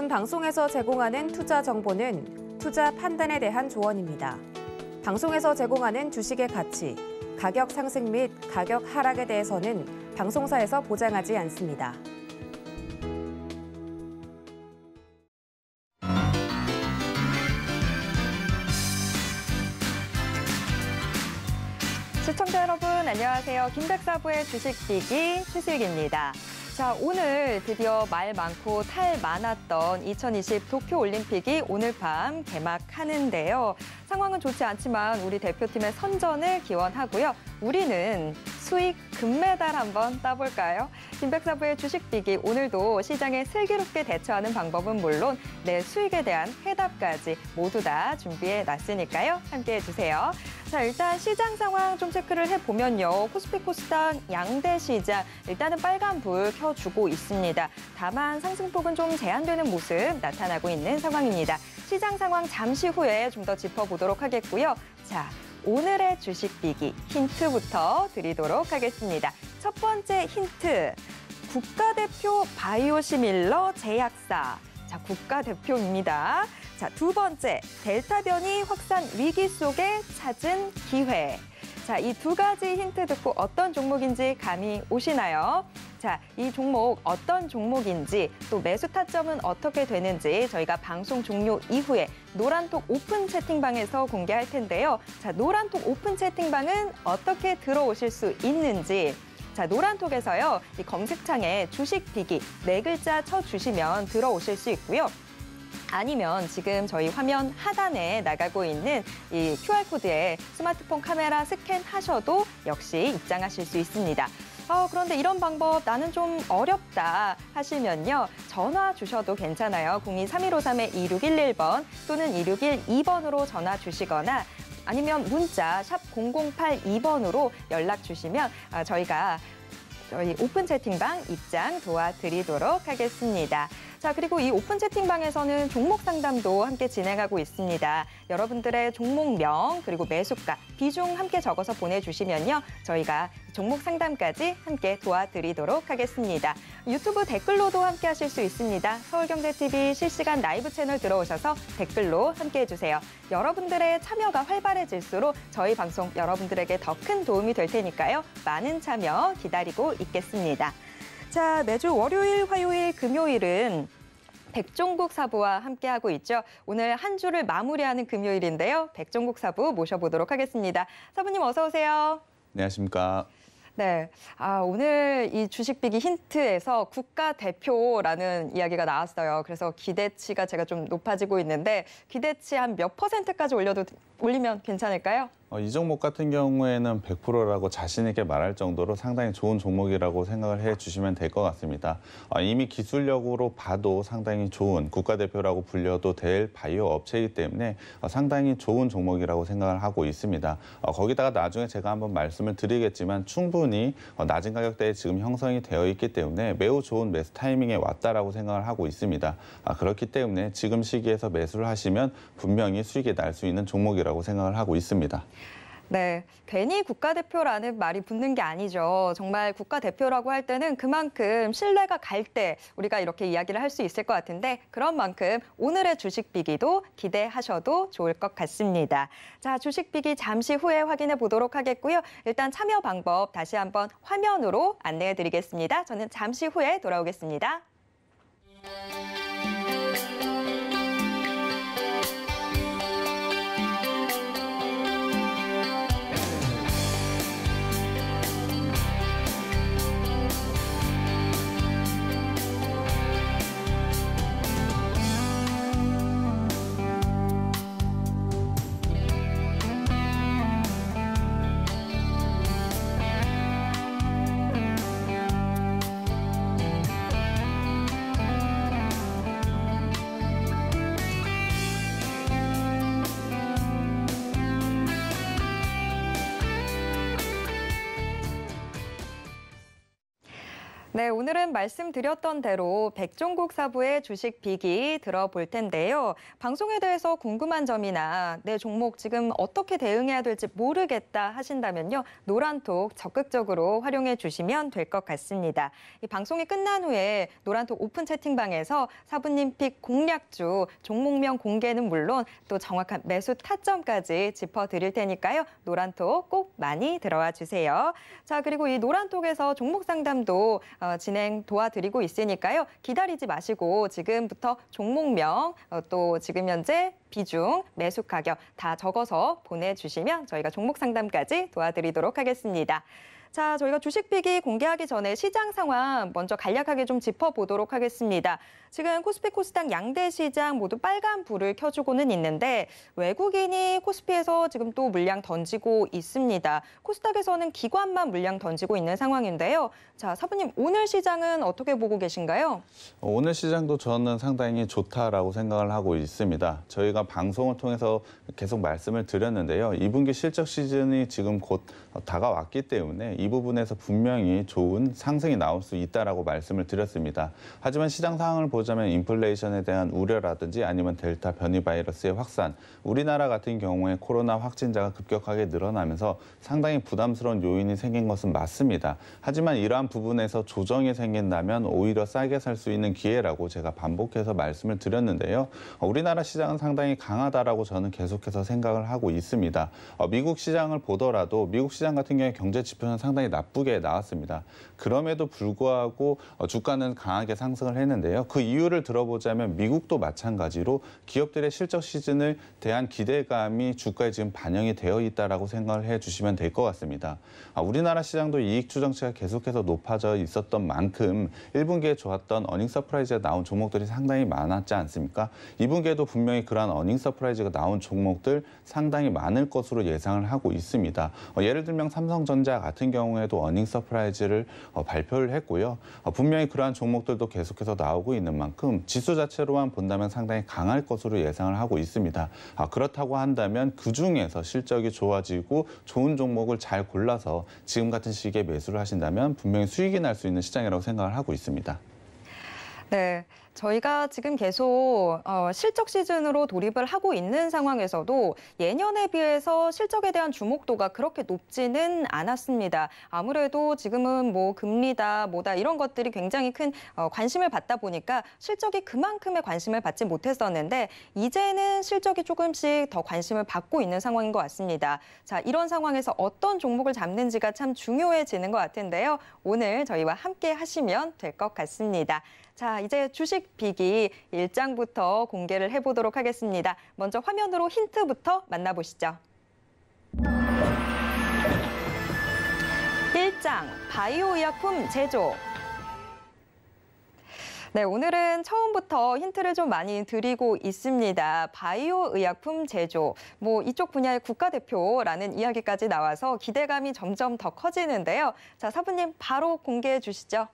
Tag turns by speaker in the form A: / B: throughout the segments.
A: 본 방송에서 제공하는 투자 정보는 투자 판단에 대한 조언입니다. 방송에서 제공하는 주식의 가치, 가격 상승 및 가격 하락에 대해서는 방송사에서 보장하지 않습니다. 시청자 여러분 안녕하세요. 김백사부의 주식비기 최수익입니다. 자, 오늘 드디어 말 많고 탈 많았던 2020 도쿄올림픽이 오늘 밤 개막하는데요. 상황은 좋지 않지만 우리 대표팀의 선전을 기원하고요. 우리는 수익 금메달 한번 따볼까요? 김백사부의 주식비기 오늘도 시장에 슬기롭게 대처하는 방법은 물론 내 수익에 대한 해답까지 모두 다 준비해 놨으니까요. 함께해 주세요. 자 일단 시장 상황 좀 체크를 해보면요. 코스피 코스닥 양대 시장 일단은 빨간불 켜주고 있습니다. 다만 상승폭은 좀 제한되는 모습 나타나고 있는 상황입니다. 시장 상황 잠시 후에 좀 더 짚어보도록 하겠고요. 자 오늘의 주식 비기 힌트부터 드리도록 하겠습니다. 첫 번째 힌트. 국가대표 바이오시밀러 제약사. 자, 국가대표입니다. 자, 두 번째. 델타 변이 확산 위기 속에 찾은 기회. 자, 이 두 가지 힌트 듣고 어떤 종목인지 감이 오시나요? 자, 이 종목 어떤 종목인지 또 매수 타점은 어떻게 되는지 저희가 방송 종료 이후에 노란톡 오픈 채팅방에서 공개할 텐데요. 자, 노란톡 오픈 채팅방은 어떻게 들어오실 수 있는지 자, 노란톡에서요. 이 검색창에 주식 비기 네 글자 쳐 주시면 들어오실 수 있고요. 아니면 지금 저희 화면 하단에 나가고 있는 이 QR코드에 스마트폰 카메라 스캔하셔도 역시 입장하실 수 있습니다. 어, 그런데 이런 방법 나는 좀 어렵다 하시면요. 전화 주셔도 괜찮아요. 0231532-2611번 또는 2612번으로 전화 주시거나 아니면 문자 샵 0082번으로 연락 주시면 어, 저희가 저희 오픈 채팅방 입장 도와드리도록 하겠습니다. 자, 그리고 이 오픈 채팅방에서는 종목 상담도 함께 진행하고 있습니다. 여러분들의 종목명 그리고 매수가, 비중 함께 적어서 보내주시면요. 저희가 종목 상담까지 함께 도와드리도록 하겠습니다. 유튜브 댓글로도 함께 하실 수 있습니다. 서울경제TV 실시간 라이브 채널 들어오셔서 댓글로 함께 해주세요. 여러분들의 참여가 활발해질수록 저희 방송 여러분들에게 더 큰 도움이 될 테니까요. 많은 참여 기다리고 있겠습니다. 자, 매주 월요일, 화요일, 금요일은 백종국 사부와 함께하고 있죠. 오늘 한 주를 마무리하는 금요일인데요. 백종국 사부 모셔보도록 하겠습니다. 사부님 어서 오세요.
B: 안녕하십니까.
A: 네. 아, 오늘 이 주식비기 힌트에서 국가대표라는 이야기가 나왔어요. 그래서 기대치가 제가 좀 높아지고 있는데 기대치 한 몇 퍼센트까지 올려도 올리면 괜찮을까요?
B: 어, 이 종목 같은 경우에는 100%라고 자신 있게 말할 정도로 상당히 좋은 종목이라고 생각을 해주시면 될 것 같습니다. 어, 이미 기술력으로 봐도 상당히 좋은 국가대표라고 불려도 될 바이오 업체이기 때문에 어, 상당히 좋은 종목이라고 생각을 하고 있습니다. 거기다가 나중에 제가 한번 말씀을 드리겠지만 충분히 낮은 가격대에 지금 형성이 되어 있기 때문에 매우 좋은 매수 타이밍에 왔다라고 생각을 하고 있습니다. 아, 그렇기 때문에 지금 시기에서 매수를 하시면 분명히 수익이 날 수 있는 종목이라고 생각을 하고 있습니다.
A: 네, 괜히 국가대표라는 말이 붙는 게 아니죠. 정말 국가대표라고 할 때는 그만큼 신뢰가 갈 때 우리가 이렇게 이야기를 할 수 있을 것 같은데 그런 만큼 오늘의 주식 비기도 기대하셔도 좋을 것 같습니다. 자, 주식 비기 잠시 후에 확인해 보도록 하겠고요. 일단 참여 방법 다시 한번 화면으로 안내해 드리겠습니다. 저는 잠시 후에 돌아오겠습니다. 네, 오늘은 말씀드렸던 대로 백종국 사부의 주식 비기 들어볼 텐데요. 방송에 대해서 궁금한 점이나 내 종목 지금 어떻게 대응해야 될지 모르겠다 하신다면요. 노란톡 적극적으로 활용해 주시면 될 것 같습니다. 이 방송이 끝난 후에 노란톡 오픈 채팅방에서 사부님 픽 공략주, 종목명 공개는 물론 또 정확한 매수 타점까지 짚어 드릴 테니까요. 노란톡 꼭 많이 들어와 주세요. 자, 그리고 이 노란톡에서 종목 상담도 어, 진행 도와드리고 있으니까요. 기다리지 마시고 지금부터 종목명 어, 또 지금 현재 비중, 매수 가격 다 적어서 보내주시면 저희가 종목 상담까지 도와드리도록 하겠습니다. 자, 저희가 주식픽이 공개하기 전에 시장 상황 먼저 간략하게 좀 짚어보도록 하겠습니다. 지금 코스피 코스닥 양대 시장 모두 빨간 불을 켜주고는 있는데 외국인이 코스피에서 지금 또 물량 던지고 있습니다. 코스닥에서는 기관만 물량 던지고 있는 상황인데요. 자, 사부님 오늘 시장은 어떻게 보고 계신가요? 오늘
B: 시장도 저는 상당히 좋다라고 생각을 하고 있습니다. 저희가 방송을 통해서 계속 말씀을 드렸는데요. 2분기 실적 시즌이 지금 곧 다가왔기 때문에 이 부분에서 분명히 좋은 상승이 나올 수 있다라고 말씀을 드렸습니다. 하지만 시장 상황을 보자면 인플레이션에 대한 우려라든지 아니면 델타 변이 바이러스의 확산, 우리나라 같은 경우에 코로나 확진자가 급격하게 늘어나면서 상당히 부담스러운 요인이 생긴 것은 맞습니다. 하지만 이러한 부분에서 조정이 생긴다면 오히려 싸게 살 수 있는 기회라고 제가 반복해서 말씀을 드렸는데요. 우리나라 시장은 상당히 강하다라고 저는 계속해서 생각을 하고 있습니다. 어, 미국 시장을 보더라도 미국 시장 시장 같은 경우에 경제 지표는 상당히 나쁘게 나왔습니다. 그럼에도 불구하고 어, 주가는 강하게 상승을 했는데요. 그 이유를 들어보자면 미국도 마찬가지로 기업들의 실적 시즌을 대한 기대감이 주가에 지금 반영이 되어 있다라고 생각을 해주시면 될 것 같습니다. 아, 우리나라 시장도 이익 추정치가 계속해서 높아져 있었던 만큼 1분기에 좋았던 어닝 서프라이즈에 나온 종목들이 상당히 많았지 않습니까? 2분기에도 분명히 그러한 어닝 서프라이즈가 나온 종목들 상당히 많을 것으로 예상을 하고 있습니다. 어, 예를 들면 들면 삼성전자 같은 경우에도 어닝 서프라이즈를 어, 발표를 했고요. 어, 분명히 그러한 종목들도 계속해서 나오고 있는 만큼 지수 자체로만 본다면 상당히 강할 것으로 예상을 하고 있습니다. 아, 그렇다고 한다면 그중에서 실적이 좋아지고 좋은 종목을 잘 골라서 지금 같은 시기에 매수를 하신다면 분명히 수익이 날 수 있는 시장이라고 생각을 하고 있습니다.
A: 네. 저희가 지금 계속 어, 실적 시즌으로 돌입을 하고 있는 상황에서도 예년에 비해서 실적에 대한 주목도가 그렇게 높지는 않았습니다. 아무래도 지금은 뭐 금리다 뭐다 이런 것들이 굉장히 큰 어, 관심을 받다 보니까 실적이 그만큼의 관심을 받지 못했었는데 이제는 실적이 조금씩 더 관심을 받고 있는 상황인 것 같습니다. 자, 이런 상황에서 어떤 종목을 잡는지가 참 중요해지는 것 같은데요. 오늘 저희와 함께 하시면 될 것 같습니다. 자, 이제 주식 비기 일장부터 공개를 해보도록 하겠습니다. 먼저 화면으로 힌트부터 만나보시죠. 1장 바이오 의약품 제조. 네, 오늘은 처음부터 힌트를 좀 많이 드리고 있습니다. 바이오 의약품 제조, 뭐 이쪽 분야의 국가대표라는 이야기까지 나와서 기대감이 점점 더 커지는데요. 자, 사부님 바로 공개해 주시죠.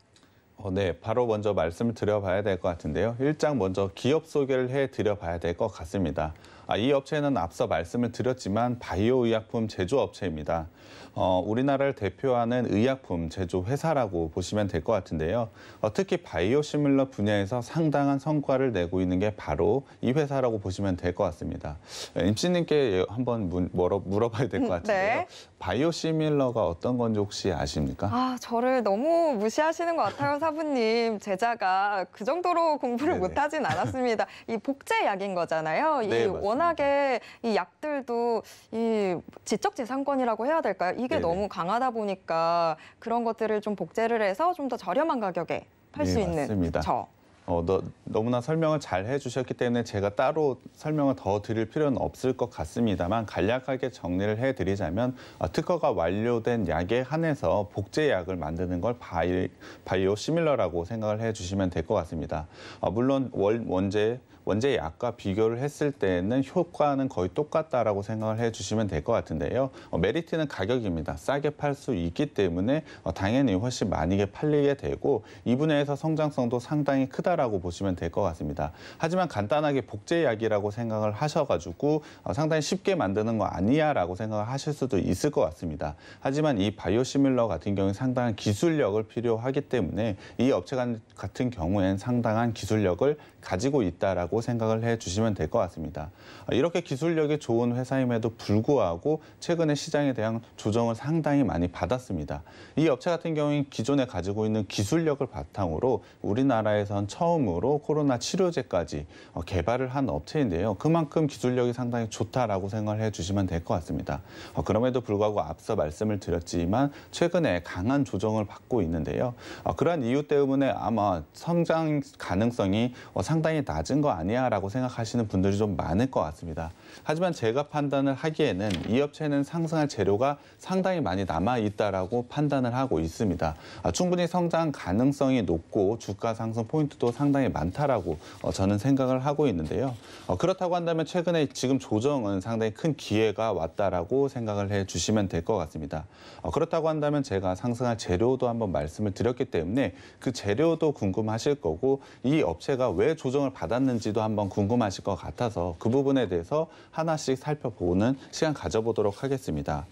B: 어, 네, 바로 먼저 말씀을 드려봐야 될 것 같은데요. 일장 먼저 기업 소개를 해드려봐야 될 것 같습니다. 아, 이 업체는 앞서 말씀을 드렸지만 바이오 의약품 제조업체입니다. 어, 우리나라를 대표하는 의약품 제조 회사라고 보시면 될 것 같은데요. 어, 특히 바이오 시뮬러 분야에서 상당한 성과를 내고 있는 게 바로 이 회사라고 보시면 될 것 같습니다. 예, 임씨님께 예, 한번 문, 물어봐야 될것 음, 네. 같은데요. 네. 바이오 시뮬러가 어떤 건지 혹시
A: 아십니까? 아, 저를 너무 무시하시는 것 같아요, 사부님. 제자가 그 정도로 공부를 못하진 않았습니다. 이 복제약인 거잖아요. 네, 이 원... 워낙에 이 약들도 이 지적재산권이라고 해야 될까요? 이게 네네. 너무 강하다 보니까 그런 것들을 좀 복제를 해서 좀 더 저렴한 가격에 팔수 예, 네, 있는 맞습니다. 저.
B: 어, 너, 너무나 설명을 잘 해주셨기 때문에 제가 따로 설명을 더 드릴 필요는 없을 것 같습니다만 간략하게 정리를 해드리자면 어, 특허가 완료된 약에 한해서 복제약을 만드는 걸 바이, 바이오 시밀러라고 생각을 해주시면 될 것 같습니다. 어, 물론 월, 원제 원제 약과 비교를 했을 때는 효과는 거의 똑같다라고 생각을 해주시면 될 것 같은데요. 어, 메리트는 가격입니다. 싸게 팔 수 있기 때문에 어, 당연히 훨씬 많이 팔리게 되고 이 분야에서 성장성도 상당히 크다라고 보시면 될 것 같습니다. 하지만 간단하게 복제약이라고 생각을 하셔가지고 어, 상당히 쉽게 만드는 거 아니야라고 생각을 하실 수도 있을 것 같습니다. 하지만 이 바이오시밀러 같은 경우에 상당한 기술력을 필요하기 때문에 이 업체 같은 경우엔 상당한 기술력을 가지고 있다라고 생각을 해 주시면 될 것 같습니다. 이렇게 기술력이 좋은 회사임에도 불구하고 최근에 시장에 대한 조정을 상당히 많이 받았습니다. 이 업체 같은 경우엔 기존에 가지고 있는 기술력을 바탕으로 우리나라에선 처음으로 코로나 치료제까지 개발을 한 업체인데요. 그만큼 기술력이 상당히 좋다라고 생각을 해 주시면 될 것 같습니다. 그럼에도 불구하고 앞서 말씀을 드렸지만 최근에 강한 조정을 받고 있는데요. 그러한 이유 때문에 아마 성장 가능성이 어, 상당히 상당히 낮은 거 아니야라고 생각하시는 분들이 좀 많을 것 같습니다. 하지만 제가 판단을 하기에는 이 업체는 상승할 재료가 상당히 많이 남아 있다라고 판단을 하고 있습니다. 아, 충분히 성장 가능성이 높고 주가 상승 포인트도 상당히 많다라고 어, 저는 생각을 하고 있는데요. 어, 그렇다고 한다면 최근에 지금 조정은 상당히 큰 기회가 왔다라고 생각을 해 주시면 될 것 같습니다. 어, 그렇다고 한다면 제가 상승할 재료도 한번 말씀을 드렸기 때문에 그 재료도 궁금하실 거고 이 업체가 왜 조정을 받았는지도 한번 궁금하실 것 같아서 그 부분에 대해서 하나씩 살펴보는 시간 가져보도록 하겠습니다.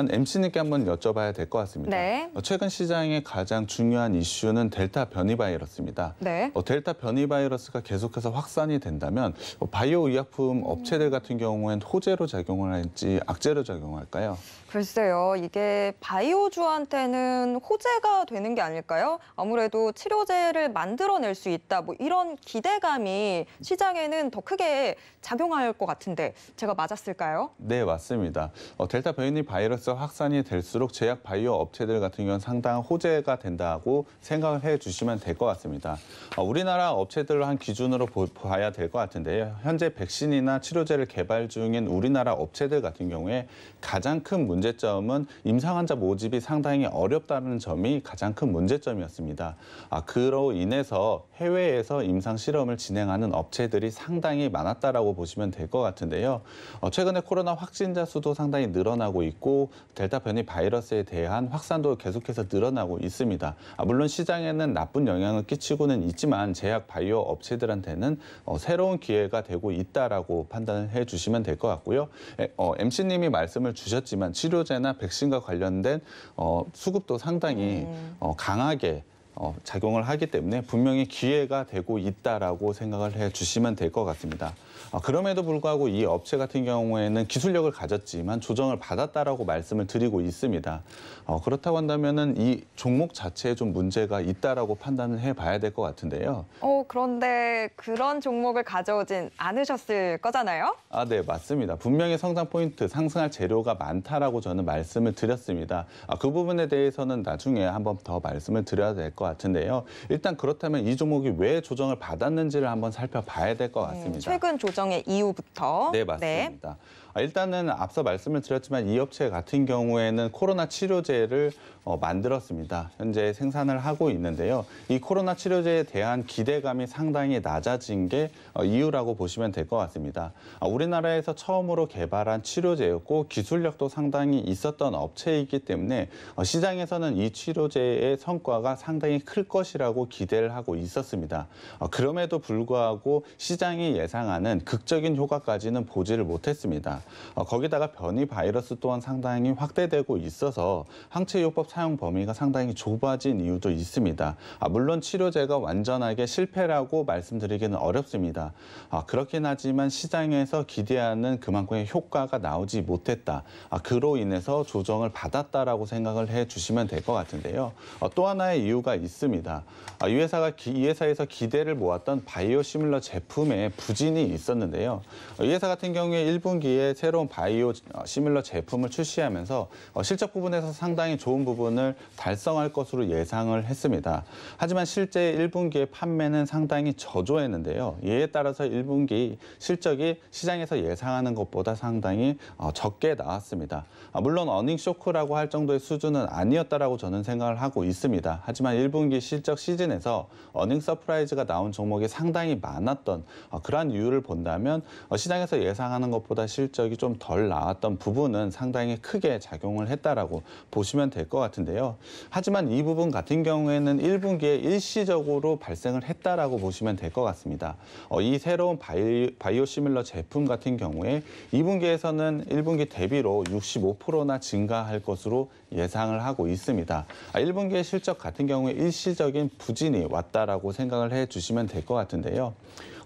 B: 일단 MC님께 한번 여쭤봐야 될 것 같습니다. 네. 어, 최근 시장의 가장 중요한 이슈는 델타 변이 바이러스입니다. 네. 어, 델타 변이 바이러스가 계속해서 확산이 된다면 어, 바이오 의약품 업체들 같은 경우엔 호재로 작용을 할지 악재로 작용할까요?
A: 글쎄요, 이게 바이오주한테는 호재가 되는 게 아닐까요? 아무래도 치료제를 만들어낼 수 있다, 뭐 이런 기대감이 시장에는 더 크게 작용할 것 같은데 제가 맞았을까요?
B: 네, 맞습니다. 어, 델타 변이 바이러스 확산이 될수록 제약 바이오 업체들 같은 경우는 상당한 호재가 된다고 생각을 해주시면 될 것 같습니다. 어, 우리나라 업체들로 한 기준으로 보, 봐야 될 것 같은데요. 현재 백신이나 치료제를 개발 중인 우리나라 업체들 같은 경우에 가장 큰 문제 문제점은 임상환자 모집이 상당히 어렵다는 점이 가장 큰 문제점이었습니다. 아, 그로 인해서 해외에서 임상 실험을 진행하는 업체들이 상당히 많았다라고 보시면 될 것 같은데요. 어, 최근에 코로나 확진자 수도 상당히 늘어나고 있고 델타 변이 바이러스에 대한 확산도 계속해서 늘어나고 있습니다. 아, 물론 시장에는 나쁜 영향을 끼치고는 있지만 제약 바이오 업체들한테는 어, 새로운 기회가 되고 있다라고 판단을 해주시면 될 것 같고요. 에, 어, MC님이 말씀을 주셨지만 치료제나 백신과 관련된 어, 수급도 상당히 네. 어, 강하게 어, 작용을 하기 때문에 분명히 기회가 되고 있다라고 생각을 해 주시면 될 것 같습니다. 어, 그럼에도 불구하고 이 업체 같은 경우에는 기술력을 가졌지만 조정을 받았다라고 말씀을 드리고 있습니다. 어, 그렇다고 한다면은 이 종목 자체에 좀 문제가 있다라고 판단을 해봐야 될 것 같은데요.
A: 어, 그런데 그런 종목을 가져오진 않으셨을 거잖아요.
B: 아, 네, 맞습니다. 분명히 성장 포인트 상승할 재료가 많다라고 저는 말씀을 드렸습니다. 아, 그 부분에 대해서는 나중에 한 번 더 말씀을 드려야 될 것 같은데요. 일단 그렇다면 이 종목이 왜 조정을 받았는지를 한번 살펴봐야 될것 음, 같습니다. 음, 최근
A: 조정의 이후부터 네, 맞습니다.
B: 네. 아, 일단은 앞서 말씀을 드렸지만 이 업체 같은 경우에는 코로나 치료제를 어, 만들었습니다. 현재 생산을 하고 있는데요. 이 코로나 치료제에 대한 기대감이 상당히 낮아진 게 어, 이유라고 보시면 될 것 같습니다. 아, 우리나라에서 처음으로 개발한 치료제였고 기술력도 상당히 있었던 업체이기 때문에 어, 시장에서는 이 치료제의 성과가 상당히 클 것이라고 기대를 하고 있었습니다. 어, 그럼에도 불구하고 시장이 예상하는 극적인 효과까지는 보지를 못했습니다. 어, 거기다가 변이 바이러스 또한 상당히 확대되고 있어서 항체요법 사용 범위가 상당히 좁아진 이유도 있습니다. 아, 물론 치료제가 완전하게 실패라고 말씀드리기는 어렵습니다. 아, 그렇긴 하지만 시장에서 기대하는 그만큼의 효과가 나오지 못했다. 아, 그로 인해서 조정을 받았다라고 생각을 해주시면 될 것 같은데요. 어, 또 하나의 이유가 있습니다. 이 회사가 이 회사에서 기대를 모았던 바이오시밀러 제품에 부진이 있었는데요. 이 회사 같은 경우에 1분기에 새로운 바이오 어, 시밀러 제품을 출시하면서 어, 실적 부분에서 상당히 좋은 부분을 달성할 것으로 예상을 했습니다. 하지만 실제 1분기의 판매는 상당히 저조했는데요. 이에 따라서 1분기 실적이 시장에서 예상하는 것보다 상당히 어, 적게 나왔습니다. 아, 물론 어닝 쇼크라고 할 정도의 수준은 아니었다라고 저는 생각을 하고 있습니다. 하지만 1분기 실적 시즌에서 어닝 서프라이즈가 나온 종목이 상당히 많았던 그러한 이유를 본다면 시장에서 예상하는 것보다 실적 성격이 좀덜 나왔던 부분은 상당히 크게 작용을 했다라고 보시면 될 것 같은데요. 하지만 이 부분 같은 경우에는 1분기에 일시적으로 발생을 했다라고 보시면 될 것 같습니다. 어, 이 새로운 바이, 바이오 시밀러 제품 같은 경우에 2분기에서는 1분기 대비로 65%나 증가할 것으로 예상을 하고 있습니다. 1분기의 아, 실적 같은 경우에 일시적인 부진이 왔다라고 생각을 해 주시면 될 것 같은데요.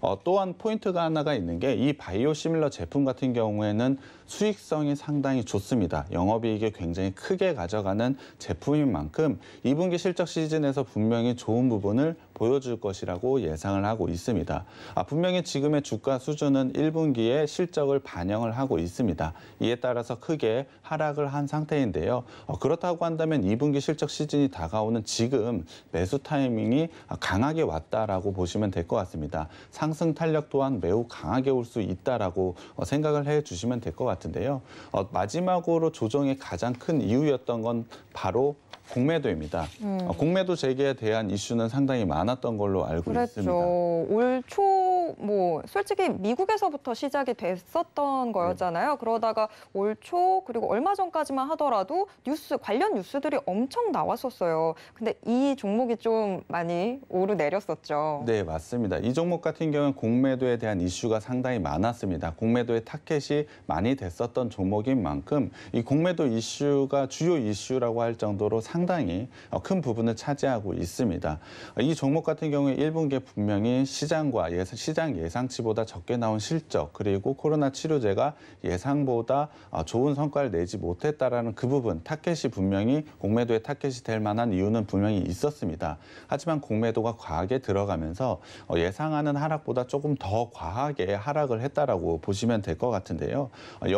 B: 어, 또한 포인트가 하나가 있는 게 이 바이오시밀러 제품 같은 경우에는 수익성이 상당히 좋습니다. 영업이익이 굉장히 크게 가져가는 제품인 만큼 2분기 실적 시즌에서 분명히 좋은 부분을 보여줄 것이라고 예상을 하고 있습니다. 아, 분명히 지금의 주가 수준은 1분기에 실적을 반영을 하고 있습니다. 이에 따라서 크게 하락을 한 상태인데요. 어, 그렇다고 한다면 2분기 실적 시즌이 다가오는 지금 매수 타이밍이 강하게 왔다라고 보시면 될 것 같습니다. 상승 탄력 또한 매우 강하게 올 수 있다라고 어, 생각을 해주시면 될 것 같습니다. 같은데요. 어, 마지막으로 조정의 가장 큰 이유였던 건 바로 공매도입니다. 음. 어, 공매도 재개에 대한 이슈는 상당히 많았던 걸로 알고 그랬죠. 있습니다.
A: 올초뭐 솔직히 미국에서부터 시작이 됐었던 네. 거였잖아요. 네. 그러다가 올초 그리고 얼마 전까지만 하더라도 뉴스 관련 뉴스들이 엄청 나왔었어요. 근데 이 종목이 좀 많이 오르내렸었죠.
B: 네, 맞습니다. 이 종목 같은 경우는 공매도에 대한 이슈가 상당히 많았습니다. 공매도의 타켓이 많이 됐 됐었던 종목인 만큼 이 공매도 이슈가 주요 이슈라고 할 정도로 상당히 어, 큰 부분을 차지하고 있습니다. 이 종목 같은 경우에 1분기에 분명히 시장과 예상, 시장 예상치보다 적게 나온 실적 그리고 코로나 치료제가 예상보다 어, 좋은 성과를 내지 못했다라는 그 부분 타켓이 분명히 공매도의 타켓이 될 만한 이유는 분명히 있었습니다. 하지만 공매도가 과하게 들어가면서 어, 예상하는 하락보다 조금 더 과하게 하락을 했다라고 보시면 될 것 같은데요.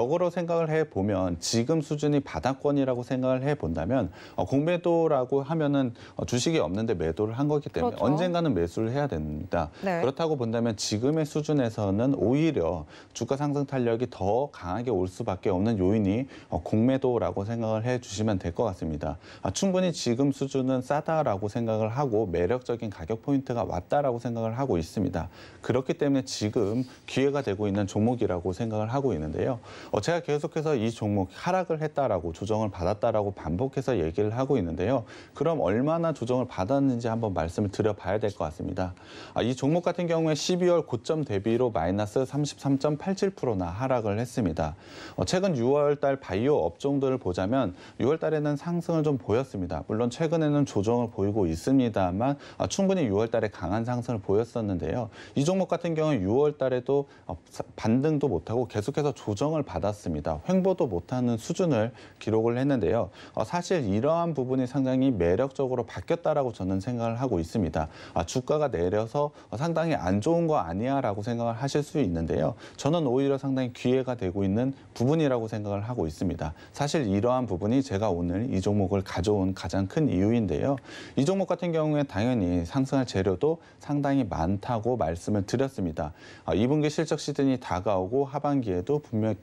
B: 역으로 생각을 해보면 지금 수준이 바닥권이라고 생각을 해본다면 어, 공매도라고 하면은 어, 주식이 없는데 매도를 한 거기 때문에 그렇죠. 언젠가는 매수를 해야 됩니다. 네. 그렇다고 본다면 지금의 수준에서는 오히려 주가 상승 탄력이 더 강하게 올 수밖에 없는 요인이 어, 공매도라고 생각을 해주시면 될 것 같습니다. 아, 충분히 지금 수준은 싸다라고 생각을 하고 매력적인 가격 포인트가 왔다라고 생각을 하고 있습니다. 그렇기 때문에 지금 기회가 되고 있는 종목이라고 생각을 하고 있는데요. 어, 제가 계속해서 이 종목 하락을 했다라고 조정을 받았다라고 반복해서 얘기를 하고 있는데요. 그럼 얼마나 조정을 받았는지 한번 말씀을 드려봐야 될 것 같습니다. 아, 이 종목 같은 경우에 12월 고점 대비로 마이너스 33.87%나 하락을 했습니다. 어, 최근 6월달 바이오 업종들을 보자면 6월달에는 상승을 좀 보였습니다. 물론 최근에는 조정을 보이고 있습니다만 아, 충분히 6월달에 강한 상승을 보였었는데요. 이 종목 같은 경우는 6월달에도 어, 반등도 못하고 계속해서 조정을 받았습니다. 횡보도 못하는 수준을 기록을 했는데요. 어, 사실 이러한 부분이 상당히 매력적으로 바뀌었다라고 저는 생각을 하고 있습니다. 아, 주가가 내려서 상당히 안 좋은 거 아니야라고 생각을 하실 수 있는데요. 저는 오히려 상당히 기회가 되고 있는 부분이라고 생각을 하고 있습니다. 사실 이러한 부분이 제가 오늘 이 종목을 가져온 가장 큰 이유인데요. 이 종목 같은 경우에 당연히 상승할 재료도 상당히 많다고 말씀을 드렸습니다. 2분기 아, 실적 시즌이 다가오고 하반기에도 분명 히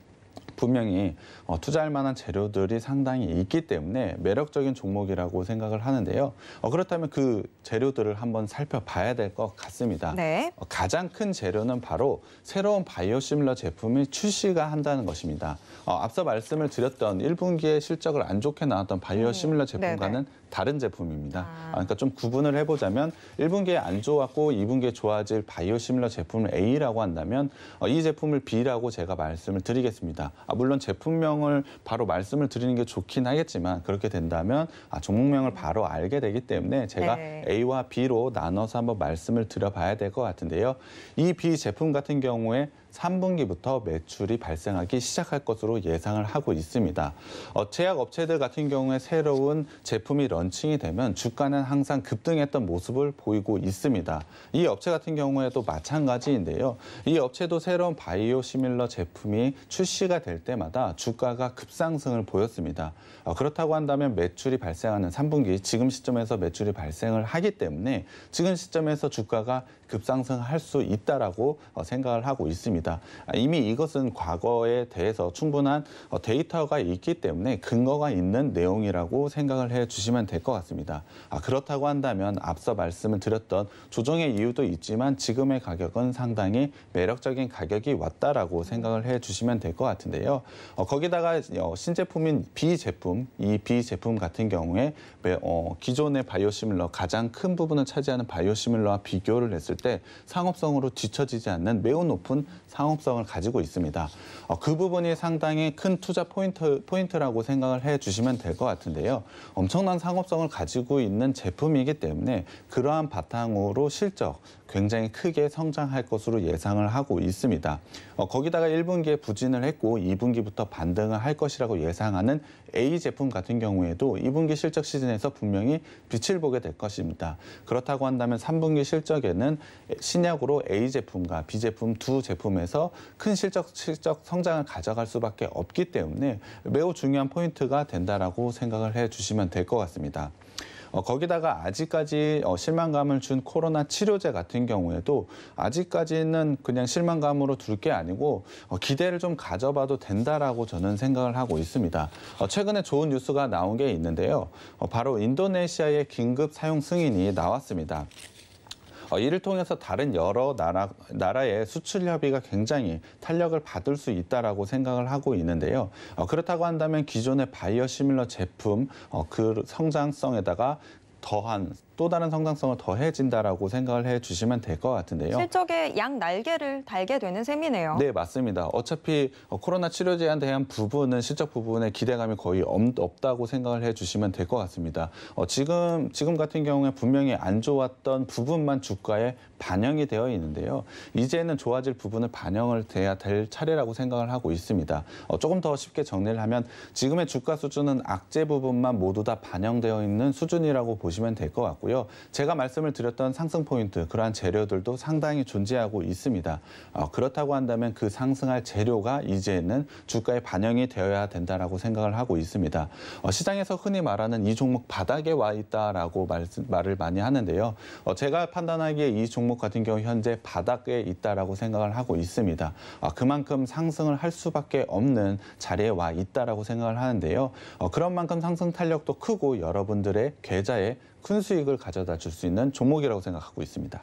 B: 분명히 어, 투자할 만한 재료들이 상당히 있기 때문에 매력적인 종목이라고 생각을 하는데요. 어, 그렇다면 그 재료들을 한번 살펴봐야 될 것 같습니다. 네. 어, 가장 큰 재료는 바로 새로운 바이오시밀러 제품이 출시가 한다는 것입니다. 어, 앞서 말씀을 드렸던 1분기에 실적을 안 좋게 나왔던 음, 바이오시밀러 네, 네. 제품과는 네. 다른 제품입니다. 아. 아. 그러니까 좀 구분을 해보자면 1분기에 안 좋았고 2분기에 좋아질 바이오시밀러 제품을 A라고 한다면 어, 이 제품을 B라고 제가 말씀을 드리겠습니다. 아, 물론 제품명을 바로 말씀을 드리는 게 좋긴 하겠지만 그렇게 된다면 아, 종목명을 바로 알게 되기 때문에 제가 네. A와 B로 나눠서 한번 말씀을 드려봐야 될 것 같은데요. 이 B 제품 같은 경우에 3분기부터 매출이 발생하기 시작할 것으로 예상을 하고 있습니다. 어, 제약 업체들 같은 경우에 새로운 제품이 런칭이 되면 주가는 항상 급등했던 모습을 보이고 있습니다. 이 업체 같은 경우에도 마찬가지인데요. 이 업체도 새로운 바이오 시밀러 제품이 출시가 될 때마다 주가가 급상승을 보였습니다. 어, 그렇다고 한다면 매출이 발생하는 3분기 지금 시점에서 매출이 발생을 하기 때문에 지금 시점에서 주가가 급상승할 수 있다라고 어, 생각을 하고 있습니다. 있습니다. 이미 이것은 과거에 대해서 충분한 어, 데이터가 있기 때문에 근거가 있는 내용이라고 생각을 해 주시면 될 것 같습니다. 아, 그렇다고 한다면 앞서 말씀을 드렸던 조정의 이유도 있지만 지금의 가격은 상당히 매력적인 가격이 왔다라고 생각을 해 주시면 될 것 같은데요. 어, 거기다가 어, 신제품인 B 제품, 이 B 제품 같은 경우에 기존의 바이오시밀러 가장 큰 부분을 차지하는 바이오시밀러와 비교를 했을 때 상업성으로 뒤처지지 않는 매우 높은 상업성을 가지고 있습니다. 어, 그 부분이 상당히 큰 투자 포인트, 포인트라고 생각을 해주시면 될 것 같은데요. 엄청난 상업성을 가지고 있는 제품이기 때문에 그러한 바탕으로 실적, 굉장히 크게 성장할 것으로 예상을 하고 있습니다. 어, 거기다가 1분기에 부진을 했고 2분기부터 반등을 할 것이라고 예상하는 A 제품 같은 경우에도 2분기 실적 시즌에서 분명히 빛을 보게 될 것입니다. 그렇다고 한다면 3분기 실적에는 신약으로 A 제품과 B 제품 두 제품에서 큰 실적 실적 성장을 가져갈 수밖에 없기 때문에 매우 중요한 포인트가 된다라 생각을 해 주시면 될 것 같습니다. 어, 거기다가 아직까지 어, 실망감을 준 코로나 치료제 같은 경우에도 아직까지는 그냥 실망감으로 둘 게 아니고 어, 기대를 좀 가져봐도 된다라고 저는 생각을 하고 있습니다. 어, 최근에 좋은 뉴스가 나온 게 있는데요. 어, 바로 인도네시아의 긴급 사용 승인이 나왔습니다. 어, 이를 통해서 다른 여러 나라, 나라의 수출 협의가 굉장히 탄력을 받을 수 있다라고 생각을 하고 있는데요. 어, 그렇다고 한다면 기존의 바이어 시밀러 제품 어, 그 성장성에다가 더한 또 다른 성장성을 더해진다라고 생각을 해주시면 될 것 같은데요.
A: 실적에 양 날개를 달게 되는 셈이네요. 네,
B: 맞습니다. 어차피 코로나 치료제한 대한 부분은 실적 부분에 기대감이 거의 없다고 생각을 해주시면 될 것 같습니다. 어, 지금 지금 같은 경우에 분명히 안 좋았던 부분만 주가에 반영이 되어 있는데요. 이제는 좋아질 부분을 반영을 돼야 될 차례라고 생각을 하고 있습니다. 어, 조금 더 쉽게 정리를 하면 지금의 주가 수준은 악재 부분만 모두 다 반영되어 있는 수준이라고 보시면 될 것 같고요. 있고요. 제가 말씀을 드렸던 상승 포인트, 그러한 재료들도 상당히 존재하고 있습니다. 어, 그렇다고 한다면 그 상승할 재료가 이제는 주가에 반영이 되어야 된다라고 생각을 하고 있습니다. 어, 시장에서 흔히 말하는 이 종목 바닥에 와 있다라고 말, 말을 많이 하는데요. 어, 제가 판단하기에 이 종목 같은 경우 현재 바닥에 있다라고 생각을 하고 있습니다. 아, 그만큼 상승을 할 수밖에 없는 자리에 와 있다라고 생각을 하는데요. 어, 그런 만큼 상승 탄력도 크고 여러분들의 계좌에 큰 수익을 가져다 줄 수 있는 종목이라고 생각하고 있습니다.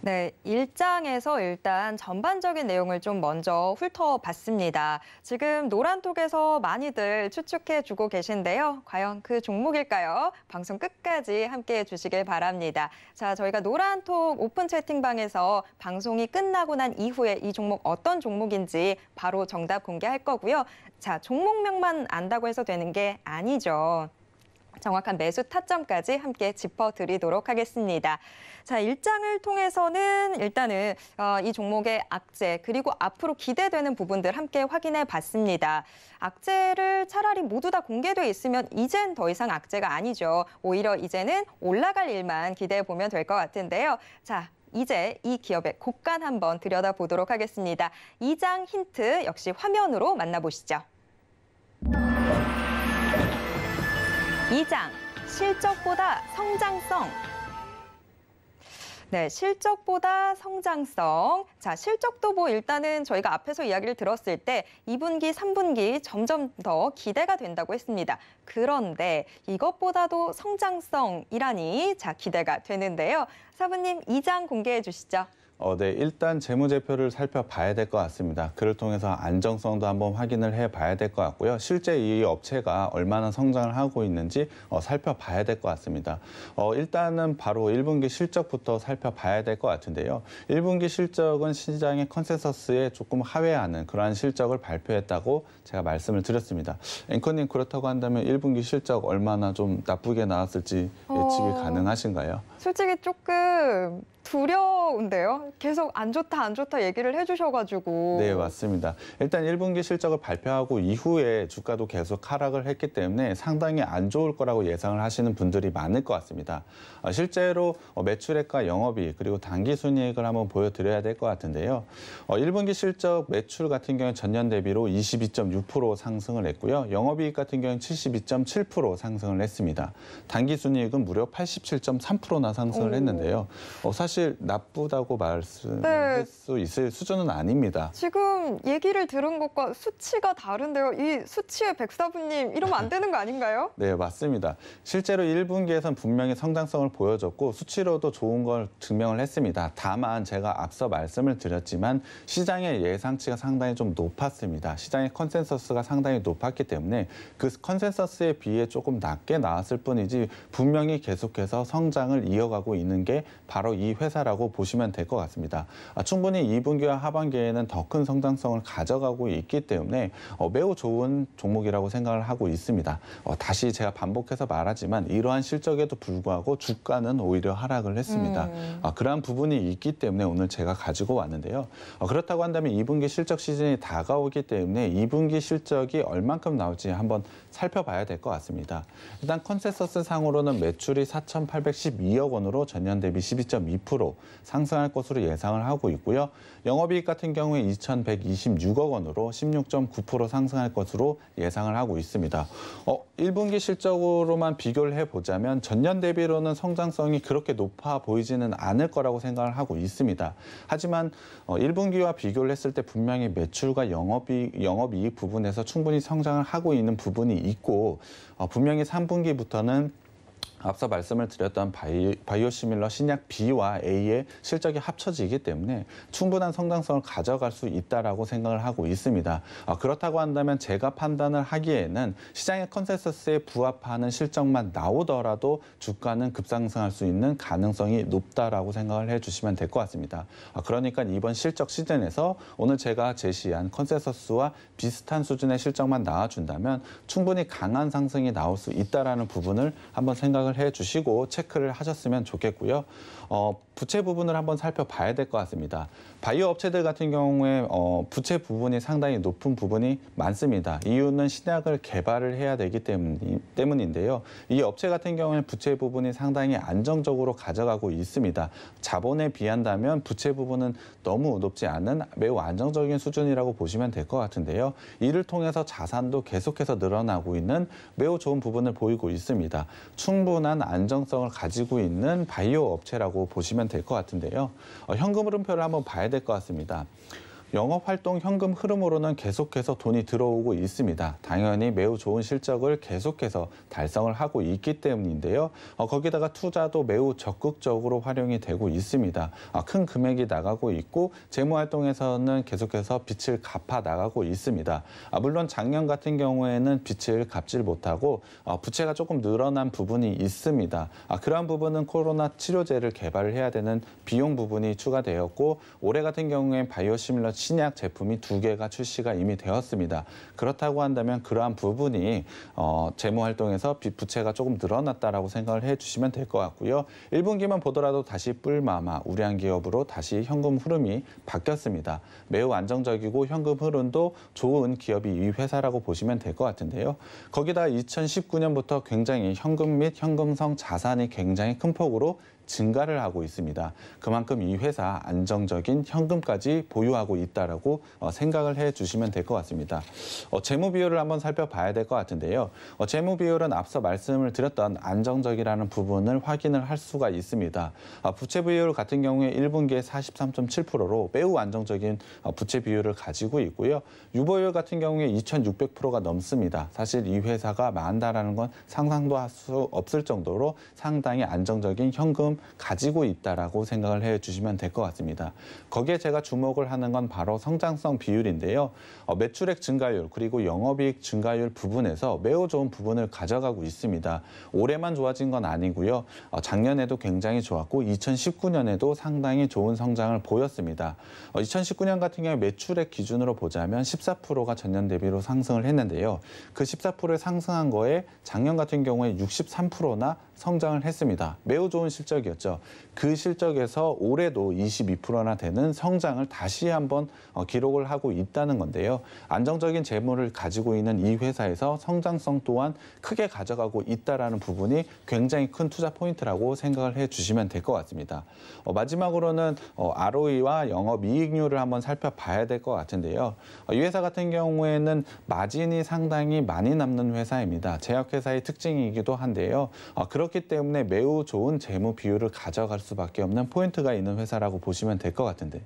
A: 네, 일장에서 일단 전반적인 내용을 좀 먼저 훑어봤습니다. 지금 노란톡에서 많이들 추측해 주고 계신데요. 과연 그 종목일까요? 방송 끝까지 함께해 주시길 바랍니다. 자, 저희가 노란톡 오픈 채팅방에서 방송이 끝나고 난 이후에 이 종목 어떤 종목인지 바로 정답 공개할 거고요. 자, 종목명만 안다고 해서 되는 게 아니죠. 정확한 매수 타점까지 함께 짚어드리도록 하겠습니다. 자, 일장을 통해서는 일단은 어, 이 종목의 악재 그리고 앞으로 기대되는 부분들 함께 확인해 봤습니다. 악재를 차라리 모두 다 공개돼 있으면 이젠 더 이상 악재가 아니죠. 오히려 이제는 올라갈 일만 기대해 보면 될 것 같은데요. 자, 이제 이 기업의 곡간 한번 들여다보도록 하겠습니다. 이장 힌트 역시 화면으로 만나보시죠. 2장 실적보다 성장성 네, 실적보다 성장성. 자, 실적도 뭐 일단은 저희가 앞에서 이야기를 들었을 때 2분기, 3분기 점점 더 기대가 된다고 했습니다. 그런데 이것보다도 성장성이라니 자, 기대가 되는데요. 사부님 2장 공개해 주시죠.
B: 어, 네, 일단 재무제표를 살펴봐야 될 것 같습니다. 그를 통해서 안정성도 한번 확인을 해봐야 될 것 같고요. 실제 이 업체가 얼마나 성장을 하고 있는지 어, 살펴봐야 될 것 같습니다. 어, 일단은 바로 1분기 실적부터 살펴봐야 될 것 같은데요. 1분기 실적은 시장의 컨센서스에 조금 하회하는 그러한 실적을 발표했다고 제가 말씀을 드렸습니다. 앵커님 그렇다고 한다면 1분기 실적 얼마나 좀 나쁘게 나왔을지 예측이 어, 가능하신가요?
A: 솔직히 조금 두려운데요. 계속 안 좋다 안 좋다 얘기를 해주셔가지고 네
B: 맞습니다. 일단 1분기 실적을 발표하고 이후에 주가도 계속 하락을 했기 때문에 상당히 안 좋을 거라고 예상을 하시는 분들이 많을 것 같습니다. 아, 실제로 어, 매출액과 영업이익 그리고 당기순이익을 한번 보여드려야 될 것 같은데요. 1분기 어, 실적 매출 같은 경우는 전년 대비로 22.6% 상승을 했고요. 영업이익 같은 경우는 72.7% 상승을 했습니다. 단기순이익은 무려 87.3%나 상승을 했는데요. 어, 사실 나쁘다고 말 말씀할 네. 있을 수준은 아닙니다.
A: 지금 얘기를 들은 것과 수치가 다른데요. 이 수치의 백사부님 이러면 안 되는 거 아닌가요?
B: 네, 맞습니다. 실제로 1분기에선 분명히 성장성을 보여줬고 수치로도 좋은 걸 증명을 했습니다. 다만 제가 앞서 말씀을 드렸지만 시장의 예상치가 상당히 좀 높았습니다. 시장의 컨센서스가 상당히 높았기 때문에 그 컨센서스에 비해 조금 낮게 나왔을 뿐이지 분명히 계속해서 성장을 이어가고 있는 게 바로 이 회사라고 보시면 될 것 같습니다. 같습니다. 아, 충분히 2분기와 하반기에는 더 큰 성장성을 가져가고 있기 때문에 어, 매우 좋은 종목이라고 생각을 하고 있습니다. 어, 다시 제가 반복해서 말하지만 이러한 실적에도 불구하고 주가는 오히려 하락을 했습니다. 음. 아, 그러한 부분이 있기 때문에 오늘 제가 가지고 왔는데요. 어, 그렇다고 한다면 2분기 실적 시즌이 다가오기 때문에 2분기 실적이 얼만큼 나올지 한번 살펴봐야 될 것 같습니다. 일단 컨센서스 상으로는 매출이 4,812억 원으로 전년 대비 12.2% 상승할 것으로 예상을 하고 있고요. 영업이익 같은 경우에 2,126억 원으로 16.9% 상승할 것으로 예상을 하고 있습니다. 어, 1분기 실적으로만 비교를 해보자면 전년 대비로는 성장성이 그렇게 높아 보이지는 않을 거라고 생각을 하고 있습니다. 하지만 어, 1분기와 비교를 했을 때 분명히 매출과 영업이 영업이익 부분에서 충분히 성장을 하고 있는 부분이 있고 어, 분명히 3분기부터는 앞서 말씀을 드렸던 바이오, 바이오시밀러 신약 B와 A의 실적이 합쳐지기 때문에 충분한 성장성을 가져갈 수 있다라고 생각을 하고 있습니다. 아, 그렇다고 한다면 제가 판단을 하기에는 시장의 컨센서스에 부합하는 실적만 나오더라도 주가는 급상승할 수 있는 가능성이 높다라고 생각을 해주시면 될 것 같습니다. 아, 그러니까 이번 실적 시즌에서 오늘 제가 제시한 컨센서스와 비슷한 수준의 실적만 나와준다면 충분히 강한 상승이 나올 수 있다라는 부분을 한번 생각 보장을 해주시고 체크를 하셨으면 좋겠고요. 어, 부채 부분을 한번 살펴봐야 될 것 같습니다. 바이오 업체들 같은 경우에 어, 부채 부분이 상당히 높은 부분이 많습니다. 이유는 신약을 개발을 해야 되기 때문, 때문인데요. 이 업체 같은 경우에 부채 부분이 상당히 안정적으로 가져가고 있습니다. 자본에 비한다면 부채 부분은 너무 높지 않은 매우 안정적인 수준이라고 보시면 될 것 같은데요. 이를 통해서 자산도 계속해서 늘어나고 있는 매우 좋은 부분을 보이고 있습니다. 충분한 안정성을 가지고 있는 바이오 업체라고 보시면 될 것 같은데요. 어, 현금 흐름표를 한번 봐야 될 것 같습니다. 영업활동 현금 흐름으로는 계속해서 돈이 들어오고 있습니다. 당연히 매우 좋은 실적을 계속해서 달성을 하고 있기 때문인데요. 어, 거기다가 투자도 매우 적극적으로 활용이 되고 있습니다. 아, 큰 금액이 나가고 있고 재무활동에서는 계속해서 빚을 갚아 나가고 있습니다. 아, 물론 작년 같은 경우에는 빚을 갚질 못하고 어, 부채가 조금 늘어난 부분이 있습니다. 아, 그러한 부분은 코로나 치료제를 개발 해야 되는 비용 부분이 추가되었고 올해 같은 경우엔 바이오시밀러 신약 제품이 두 개가 출시가 이미 되었습니다. 그렇다고 한다면 그러한 부분이 어, 재무 활동에서 부채가 조금 늘어났다라고 생각을 해주시면 될 것 같고요. 1분기만 보더라도 다시 뿔마마 우량 기업으로 다시 현금 흐름이 바뀌었습니다. 매우 안정적이고 현금 흐름도 좋은 기업이 이 회사라고 보시면 될 것 같은데요. 거기다 2019년부터 굉장히 현금 및 현금성 자산이 굉장히 큰 폭으로 증가를 하고 있습니다. 그만큼 이 회사 안정적인 현금까지 보유하고 있다라고 어, 생각을 해 주시면 될 것 같습니다. 어, 재무 비율을 한번 살펴봐야 될 것 같은데요. 어, 재무 비율은 앞서 말씀을 드렸던 안정적이라는 부분을 확인을 할 수가 있습니다. 부채 비율 같은 경우에 1분기에 43.7%로 매우 안정적인 부채 비율을 가지고 있고요. 유보율 같은 경우에 2,600%가 넘습니다. 사실 이 회사가 많다라는 건 상상도 할 수 없을 정도로 상당히 안정적인 현금 가지고 있다라고 생각을 해주시면 될 것 같습니다. 거기에 제가 주목을 하는 건 바로 성장성 비율인데요. 어, 매출액 증가율 그리고 영업이익 증가율 부분에서 매우 좋은 부분을 가져가고 있습니다. 올해만 좋아진 건 아니고요. 어, 작년에도 굉장히 좋았고 2019년에도 상당히 좋은 성장을 보였습니다. 어, 2019년 같은 경우 에 매출액 기준으로 보자면 14%가 전년 대비로 상승을 했는데요. 그 14%를 상승한 거에 작년 같은 경우에 63%나 성장을 했습니다. 매우 좋은 실적이 실적이었죠. 그 실적에서 올해도 22%나 되는 성장을 다시 한번 어, 기록을 하고 있다는 건데요. 안정적인 재물을 가지고 있는 이 회사에서 성장성 또한 크게 가져가고 있다는 부분이 굉장히 큰 투자 포인트라고 생각을 해주시면 될 것 같습니다. 어, 마지막으로는 ROE와 어, 영업이익률을 한번 살펴봐야 될 것 같은데요. 이 회사 같은 경우에는 마진이 상당히 많이 남는 회사입니다. 제약회사의 특징이기도 한데요. 그렇기 때문에 매우 좋은 재무 비율 자유를 가져갈 수밖에 없는 포인트가 있는 회사라고 보시면 될 것 같은데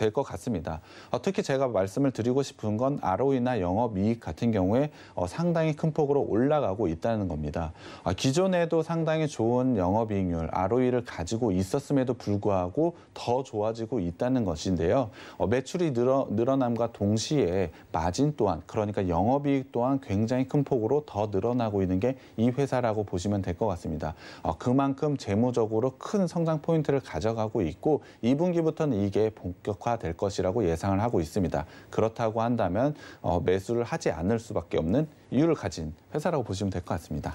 B: 될것 같습니다. 어, 특히 제가 말씀을 드리고 싶은 건 ROE나 영업 이익 같은 경우에 어, 상당히 큰 폭으로 올라가고 있다는 겁니다. 아, 기존에도 상당히 좋은 영업 이익률 ROE를 가지고 있었음에도 불구하고 더 좋아지고 있다는 것인데요. 어, 매출이 늘어, 늘어남과 동시에 마진 또한 그러니까 영업 이익 또한 굉장히 큰 폭으로 더 늘어나고 있는 게 이 회사라고 보시면 될 것 같습니다. 그만큼 재무적으로 큰 성장 포인트를 가져가고 있고 2분기부터는 이게 본격화 악화될 것이라고 예상을 하고 있습니다. 그렇다고 한다면 어, 매수를 하지 않을 수밖에 없는 이유를 가진 회사라고 보시면 될 것 같습니다.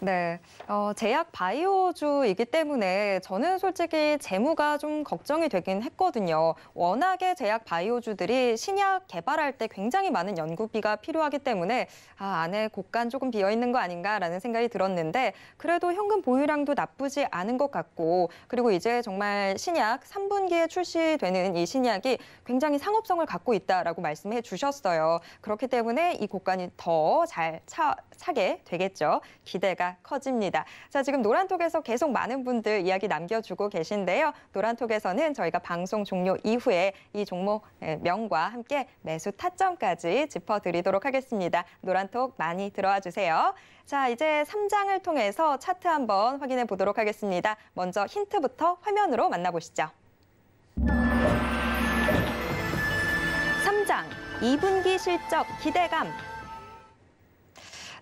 A: 네, 어, 제약 바이오주이기 때문에 저는 솔직히 재무가 좀 걱정이 되긴 했거든요. 워낙에 제약 바이오주들이 신약 개발할 때 굉장히 많은 연구비가 필요하기 때문에 아, 안에 곳간 조금 비어 있는 거 아닌가라는 생각이 들었는데 그래도 현금 보유량도 나쁘지 않은 것 같고 그리고 이제 정말 신약 3분기에 출시되는 이 신약이 굉장히 상업성을 갖고 있다라고 말씀해 주셨어요. 그렇기 때문에 이곳간이더 잘 차게 되겠죠. 기대가 기대가 커집니다. 자, 지금 노란톡에서 계속 많은 분들 이야기 남겨주고 계신데요. 노란톡에서는 저희가 방송 종료 이후에 이 종목 예, 명과 함께 매수 타점까지 짚어드리도록 하겠습니다. 노란톡 많이 들어와 주세요. 자, 이제 3장을 통해서 차트 한번 확인해 보도록 하겠습니다. 먼저 힌트부터 화면으로 만나보시죠. 3장 2분기 실적 기대감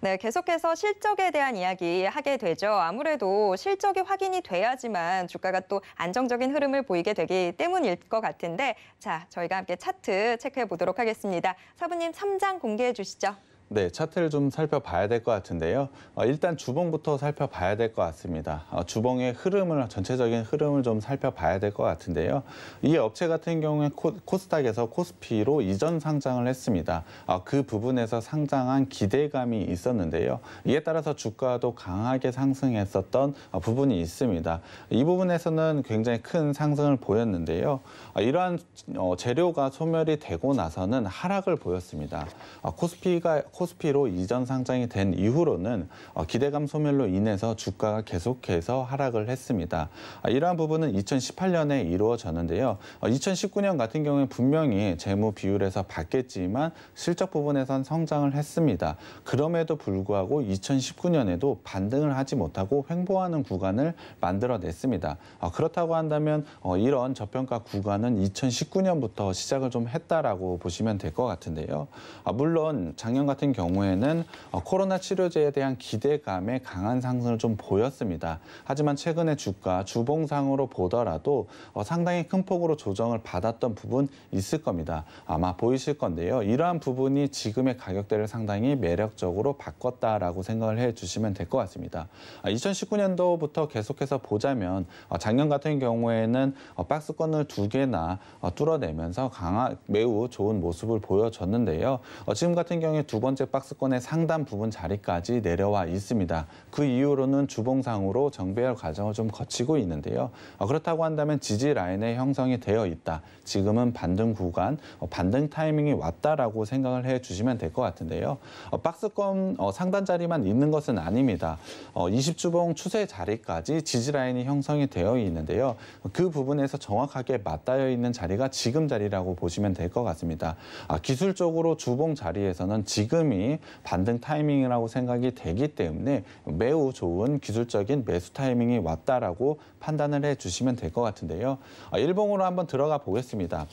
A: 네, 계속해서 실적에 대한 이야기 하게 되죠. 아무래도 실적이 확인이 돼야지만 주가가 또 안정적인 흐름을 보이게 되기 때문일 것 같은데 자, 저희가 함께 차트 체크해 보도록 하겠습니다. 사부님 3장 공개해 주시죠.
B: 네, 차트를 좀 살펴봐야 될 것 같은데요. 어, 일단 주봉부터 살펴봐야 될 것 같습니다. 어, 주봉의 흐름을 전체적인 흐름을 좀 살펴봐야 될 것 같은데요. 이 업체 같은 경우에 코, 스닥에서 코스피로 이전 상장을 했습니다. 어, 그 부분에서 상장한 기대감이 있었는데요. 이에 따라서 주가도 강하게 상승했었던 어, 부분이 있습니다. 이 부분에서는 굉장히 큰 상승을 보였는데요. 어, 이러한 어, 재료가 소멸이 되고 나서는 하락을 보였습니다. 코스피가 코스피로 이전 상장이 된 이후로는 어, 기대감 소멸로 인해서 주가가 계속해서 하락을 했습니다. 아, 이러한 부분은 2018년에 이루어졌는데요. 2019년 어, 같은 경우에 분명히 재무 비율에서 봤겠지만 실적 부분에선 성장을 했습니다. 그럼에도 불구하고 2019년에도 반등을 하지 못하고 횡보하는 구간을 만들어냈습니다. 어, 그렇다고 한다면 이런 저평가 구간은 2019년부터 시작을 좀 했다라고 보시면 될 것 같은데요. 아, 물론 작년 같은 같은 경우에는 어, 코로나 치료제에 대한 기대감의 강한 상승을 좀 보였습니다. 하지만 최근의 주가 주봉상으로 보더라도 어, 상당히 큰 폭으로 조정을 받았던 부분 있을 겁니다. 아마 보이실 건데요. 이러한 부분이 지금의 가격대를 상당히 매력적으로 바꿨다라고 생각을 해주시면 될 것 같습니다. 2019년도부터 아, 계속해서 보자면 어, 작년 같은 경우에는 박스권을 두 개나 뚫어내면서 강한 매우 좋은 모습을 보여줬는데요. 지금 같은 경우에 두 번. 번째 박스권의 상단 부분 자리까지 내려와 있습니다. 그 이후로는 주봉상으로 정배열 과정을 좀 거치고 있는데요. 어, 그렇다고 한다면 지지 라인의 형성이 되어 있다. 지금은 반등 구간, 어, 반등 타이밍이 왔다라고 생각을 해주시면 될 것 같은데요. 어, 박스권 상단 자리만 있는 것은 아닙니다. 20주봉 추세 자리까지 지지 라인이 형성이 되어 있는데요. 그 부분에서 정확하게 맞닿아 있는 자리가 지금 자리라고 보시면 될 것 같습니다. 아, 기술적으로 주봉 자리에서는 지금 흐름이 반등 타이밍이라고 생각이 되기 때문에 매우 좋은 기술적인 매수 타이밍이 왔다라고 판단을 해주시면 될 것 같은데요. 어, 일본으로 한번 들어가 보겠습니다.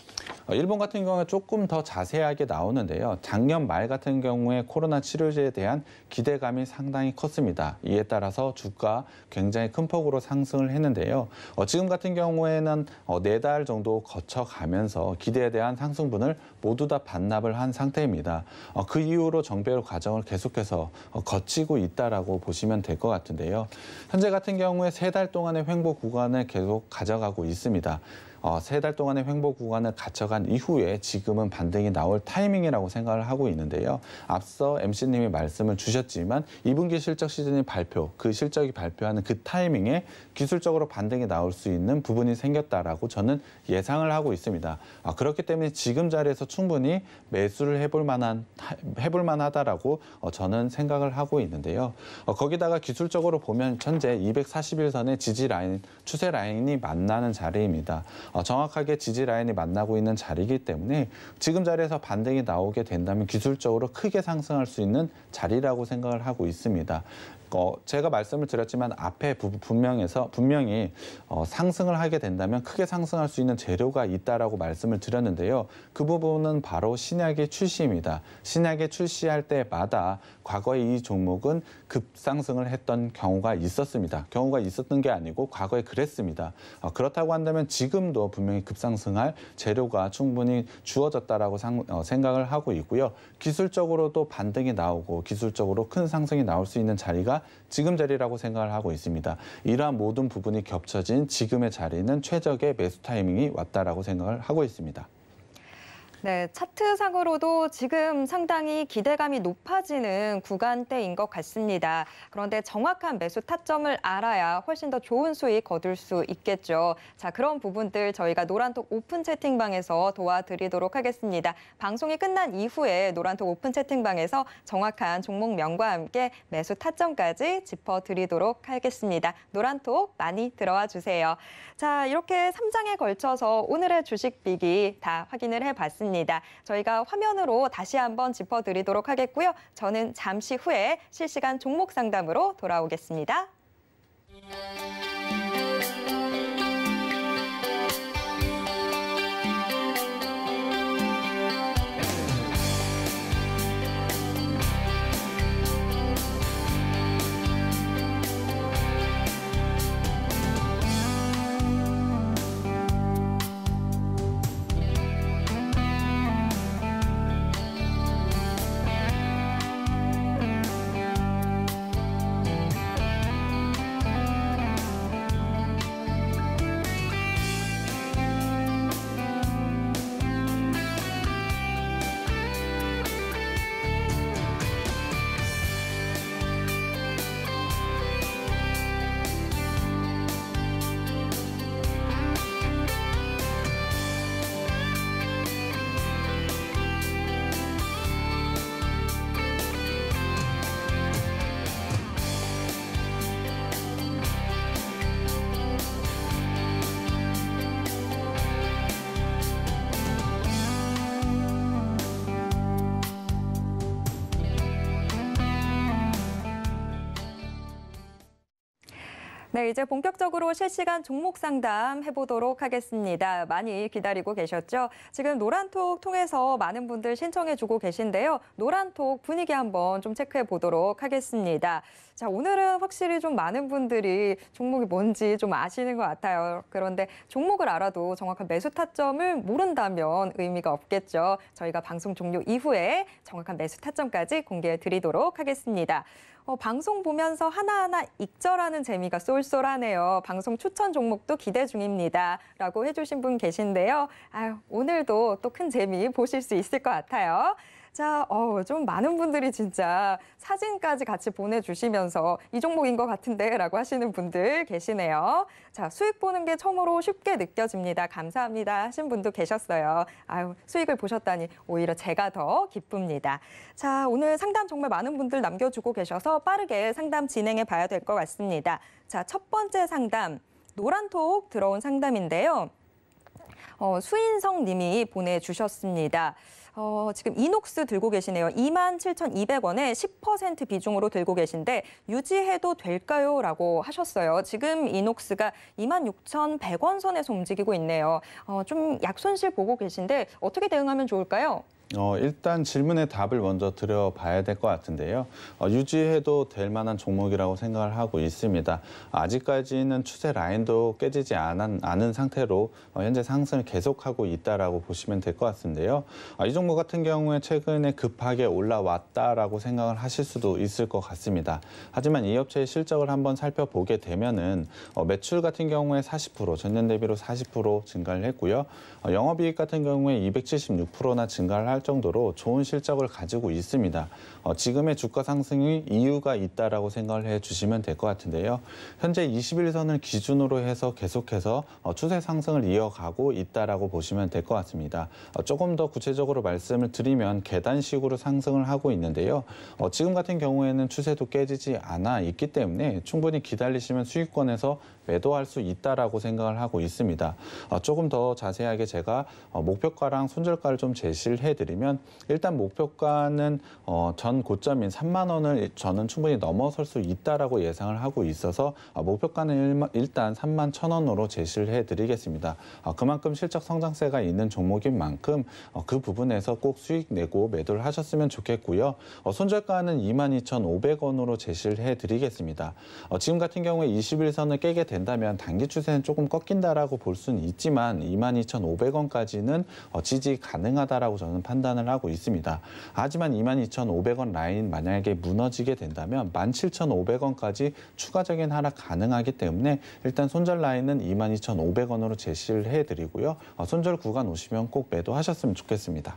B: 어, 일본 같은 경우는 조금 더 자세하게 나오는데요. 작년 말 같은 경우에 코로나 치료제에 대한 기대감이 상당히 컸습니다. 이에 따라서 주가 굉장히 큰 폭으로 상승을 했는데요. 어, 지금 같은 경우에는 네 달 정도 거쳐가면서 기대에 대한 상승분을 모두 다 반납을 한 상태입니다. 그 이후로 정배로 과정을 계속해서 거치고 있다라고 보시면 될 것 같은데요. 현재 같은 경우에 세 달 동안의 횡복 구간에 계속 가져가고 있습니다. 어, 세 달 동안의 횡보 구간을 갖춰간 이후에 지금은 반등이 나올 타이밍이라고 생각을 하고 있는데요. 앞서 MC님이 말씀을 주셨지만 2분기 실적 시즌이 발표, 그 실적이 발표하는 그 타이밍에 기술적으로 반등이 나올 수 있는 부분이 생겼다라고 저는 예상을 하고 있습니다. 아, 그렇기 때문에 지금 자리에서 충분히 매수를 해볼 만한 해볼 만하다라고 어, 저는 생각을 하고 있는데요. 어, 거기다가 기술적으로 보면 현재 241선의 지지 라인, 추세 라인이 만나는 자리입니다. 어, 정확하게 지지 라인이 만나고 있는 자리이기 때문에 지금 자리에서 반등이 나오게 된다면 기술적으로 크게 상승할 수 있는 자리라고 생각을 하고 있습니다. 어, 제가 말씀을 드렸지만 앞에 부, 분명해서 분명히 어, 상승을 하게 된다면 크게 상승할 수 있는 재료가 있다라고 말씀을 드렸는데요. 그 부분은 바로 신약의 출시입니다. 신약의 출시할 때마다 과거에 이 종목은 급상승을 했던 경우가 있었습니다. 경우가 있었던 게 아니고 과거에 그랬습니다. 어, 그렇다고 한다면 지금도 분명히 급상승할 재료가 충분히 주어졌다라고 상, 어, 생각을 하고 있고요. 기술적으로도 반등이 나오고 기술적으로 큰 상승이 나올 수 있는 자리가 지금 자리라고 생각을 하고 있습니다. 이러한 모든 부분이 겹쳐진 지금의 자리는 최적의 매수 타이밍이 왔다라고 생각을 하고 있습니다.
A: 네, 차트상으로도 지금 상당히 기대감이 높아지는 구간대인 것 같습니다. 그런데 정확한 매수 타점을 알아야 훨씬 더 좋은 수익 거둘 수 있겠죠. 자, 그런 부분들 저희가 노란톡 오픈 채팅방에서 도와드리도록 하겠습니다. 방송이 끝난 이후에 노란톡 오픈 채팅방에서 정확한 종목명과 함께 매수 타점까지 짚어드리도록 하겠습니다. 노란톡 많이 들어와 주세요. 자, 이렇게 3장에 걸쳐서 오늘의 주식 비기 다 확인을 해봤습니다. 있습니다. 저희가 화면으로 다시 한번 짚어드리도록 하겠고요. 저는 잠시 후에 실시간 종목 상담으로 돌아오겠습니다. 네, 이제 본격적으로 실시간 종목 상담 해보도록 하겠습니다. 많이 기다리고 계셨죠? 지금 노란톡 통해서 많은 분들 신청해주고 계신데요. 노란톡 분위기 한번 좀 체크해 보도록 하겠습니다. 자, 오늘은 확실히 좀 많은 분들이 종목이 뭔지 좀 아시는 것 같아요. 그런데 종목을 알아도 정확한 매수 타점을 모른다면 의미가 없겠죠. 저희가 방송 종료 이후에 정확한 매수 타점까지 공개해 드리도록 하겠습니다. 어, 방송 보면서 하나하나 익절하는 재미가 쏠쏠하네요. 방송 추천 종목도 기대 중입니다. 라고 해주신 분 계신데요. 아유, 오늘도 또 큰 재미 보실 수 있을 것 같아요. 자, 어, 좀 많은 분들이 진짜 사진까지 같이 보내주시면서 이 종목인 것 같은데 라고 하시는 분들 계시네요. 자, 수익 보는 게 처음으로 쉽게 느껴집니다. 감사합니다 하신 분도 계셨어요. 아유, 수익을 보셨다니 오히려 제가 더 기쁩니다. 자, 오늘 상담 정말 많은 분들 남겨주고 계셔서 빠르게 상담 진행해 봐야 될 것 같습니다. 자, 첫 번째 상담. 노란톡 들어온 상담인데요. 어, 수인성 님이 보내주셨습니다. 어, 지금 이녹스 들고 계시네요. 27,200원에 10% 비중으로 들고 계신데 유지해도 될까요? 라고 하셨어요. 지금 이녹스가 26,100원 선에서 움직이고 있네요. 어, 좀 약손실 보고 계신데 어떻게 대응하면 좋을까요?
B: 어, 일단 질문의 답을 먼저 드려봐야 될 것 같은데요. 어, 유지해도 될 만한 종목이라고 생각을 하고 있습니다. 아직까지는 추세 라인도 깨지지 않은, 않은 상태로 어, 현재 상승을 계속하고 있다라고 보시면 될 것 같은데요. 어, 이 종목 같은 경우에 최근에 급하게 올라왔다라고 생각을 하실 수도 있을 것 같습니다. 하지만 이 업체의 실적을 한번 살펴보게 되면은 어, 매출 같은 경우에 40% 전년 대비로 40% 증가를 했고요. 어, 영업이익 같은 경우에 276%나 증가를 할할 정도로 좋은 실적을 가지고 있습니다. 어, 지금의 주가 상승이 이유가 있다라고 생각을 해주시면 될 것 같은데요. 현재 21선을 기준으로 해서 계속해서 어, 추세 상승을 이어가고 있다라고 보시면 될 것 같습니다. 어, 조금 더 구체적으로 말씀을 드리면 계단식으로 상승을 하고 있는데요. 어, 지금 같은 경우에는 추세도 깨지지 않아 있기 때문에 충분히 기다리시면 수익권에서 매도할 수 있다라고 생각을 하고 있습니다. 어, 조금 더 자세하게 제가 어, 목표가랑 손절가를 좀 제시를 해드리면 일단 목표가는 어, 전 고점인 3만 원을 저는 충분히 넘어설 수 있다라고 예상을 하고 있어서 목표가는 일단 3만 1천 원으로 제시를 해드리겠습니다. 그만큼 실적 성장세가 있는 종목인 만큼 그 부분에서 꼭 수익 내고 매도를 하셨으면 좋겠고요. 손절가는 2만2천5백원으로 제시를 해드리겠습니다. 지금 같은 경우에 21선을 깨게 되는 된다면 단기 추세는 조금 꺾인다라고 볼 수는 있지만 22,500원까지는 어, 지지 가능하다라고 저는 판단을 하고 있습니다. 하지만 22,500원 라인 만약에 무너지게 된다면 17,500원까지 추가적인 하락 가능하기 때문에 일단 손절 라인은 22,500원으로 제시를 해드리고요. 어, 손절 구간 오시면 꼭 매도하셨으면 좋겠습니다.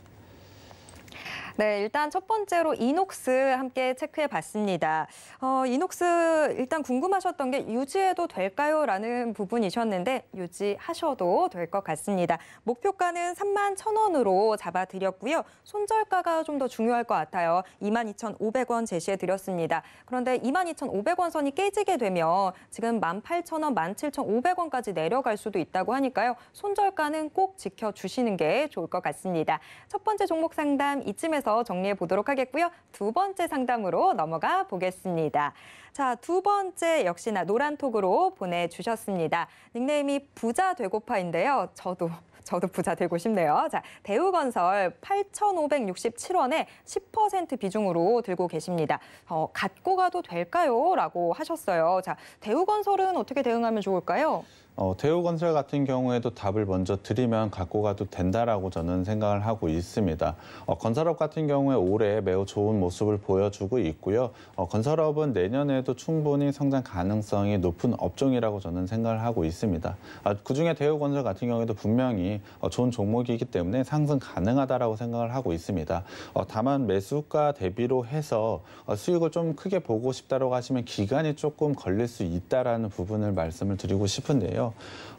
A: 네, 일단 첫 번째로 이녹스 함께 체크해 봤습니다. 어, 이녹스 일단 궁금하셨던 게 유지해도 될까요? 라는 부분이셨는데 유지하셔도 될 것 같습니다. 목표가는 3만 1,000원으로 잡아드렸고요. 손절가가 좀 더 중요할 것 같아요. 22,500원 제시해 드렸습니다. 그런데 22,500원 선이 깨지게 되면 지금 18,000원, 17,500원까지 내려갈 수도 있다고 하니까요. 손절가는 꼭 지켜주시는 게 좋을 것 같습니다. 첫 번째 종목 상담 이쯤에서 해서 정리해 보도록 하겠고요. 두 번째 상담으로 넘어가 보겠습니다. 자, 두 번째 역시나 노란톡으로 보내주셨습니다. 닉네임이 부자 되고파인데요. 저도 저도 부자 되고 싶네요. 자, 대우건설 8,567원에 10% 비중으로 들고 계십니다. 어, 갖고 가도 될까요? 라고 하셨어요. 자, 대우건설은 어떻게 대응하면 좋을까요?
B: 어, 대우건설 같은 경우에도 답을 먼저 드리면 갖고 가도 된다라고 저는 생각을 하고 있습니다. 어, 건설업 같은 경우에 올해 매우 좋은 모습을 보여주고 있고요. 어, 건설업은 내년에도 충분히 성장 가능성이 높은 업종이라고 저는 생각을 하고 있습니다. 아, 그중에 대우건설 같은 경우에도 분명히 어, 좋은 종목이기 때문에 상승 가능하다라고 생각을 하고 있습니다. 어, 다만 매수가 대비로 해서 어, 수익을 좀 크게 보고 싶다라고 하시면 기간이 조금 걸릴 수 있다라는 부분을 말씀을 드리고 싶은데요.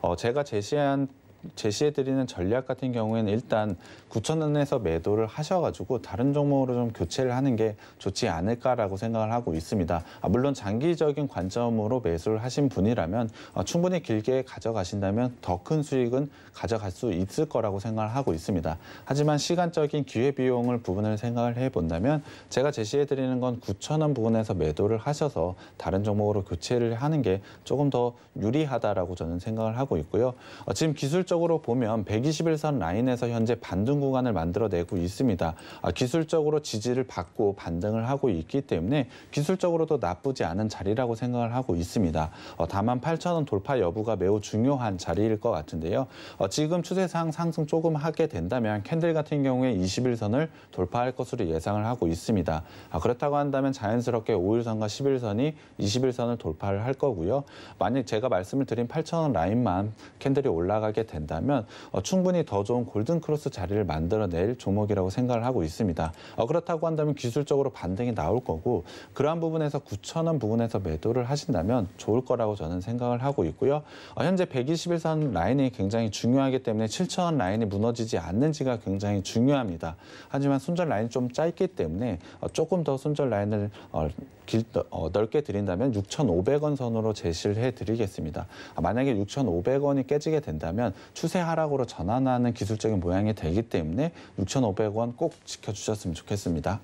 B: 어, 제가 제시한 제시해드리는 전략 같은 경우에는 일단 9천 원에서 매도를 하셔가지고 다른 종목으로 좀 교체를 하는 게 좋지 않을까라고 생각을 하고 있습니다. 아, 물론 장기적인 관점으로 매수를 하신 분이라면 아, 충분히 길게 가져가신다면 더 큰 수익은 가져갈 수 있을 거라고 생각을 하고 있습니다. 하지만 시간적인 기회비용을 부분을 생각을 해본다면 제가 제시해드리는 건 9천 원 부분에서 매도를 하셔서 다른 종목으로 교체를 하는 게 조금 더 유리하다라고 저는 생각을 하고 있고요. 아, 지금 기술적 기술적으로 보면 121선 라인에서 현재 반등 구간을 만들어내고 있습니다. 아, 기술적으로 지지를 받고 반등을 하고 있기 때문에 기술적으로도 나쁘지 않은 자리라고 생각을 하고 있습니다. 어, 다만 8,000원 돌파 여부가 매우 중요한 자리일 것 같은데요. 어, 지금 추세상 상승 조금 하게 된다면 캔들 같은 경우에 21선을 돌파할 것으로 예상을 하고 있습니다. 아, 그렇다고 한다면 자연스럽게 5일선과 11선이 21선을 돌파를 할 거고요. 만약 제가 말씀을 드린 8,000원 라인만 캔들이 올라가게 된다면 된다면 어, 충분히 더 좋은 골든 크로스 자리를 만들어낼 종목이라고 생각을 하고 있습니다. 어, 그렇다고 한다면 기술적으로 반등이 나올 거고 그러한 부분에서 9천 원 부분에서 매도를 하신다면 좋을 거라고 저는 생각을 하고 있고요. 어, 현재 121선 라인이 굉장히 중요하기 때문에 7천 원 라인이 무너지지 않는지가 굉장히 중요합니다. 하지만 순절 라인이 좀 짧기 때문에 어, 조금 더순절 라인을 어, 길, 어, 넓게 드린다면 6,500원 선으로 제시를 해드리겠습니다. 아, 만약에 6,500원이 깨지게 된다면 추세 하락으로 전환하는 기술적인 모양이 되기 때문에 6,500원 꼭 지켜주셨으면 좋겠습니다.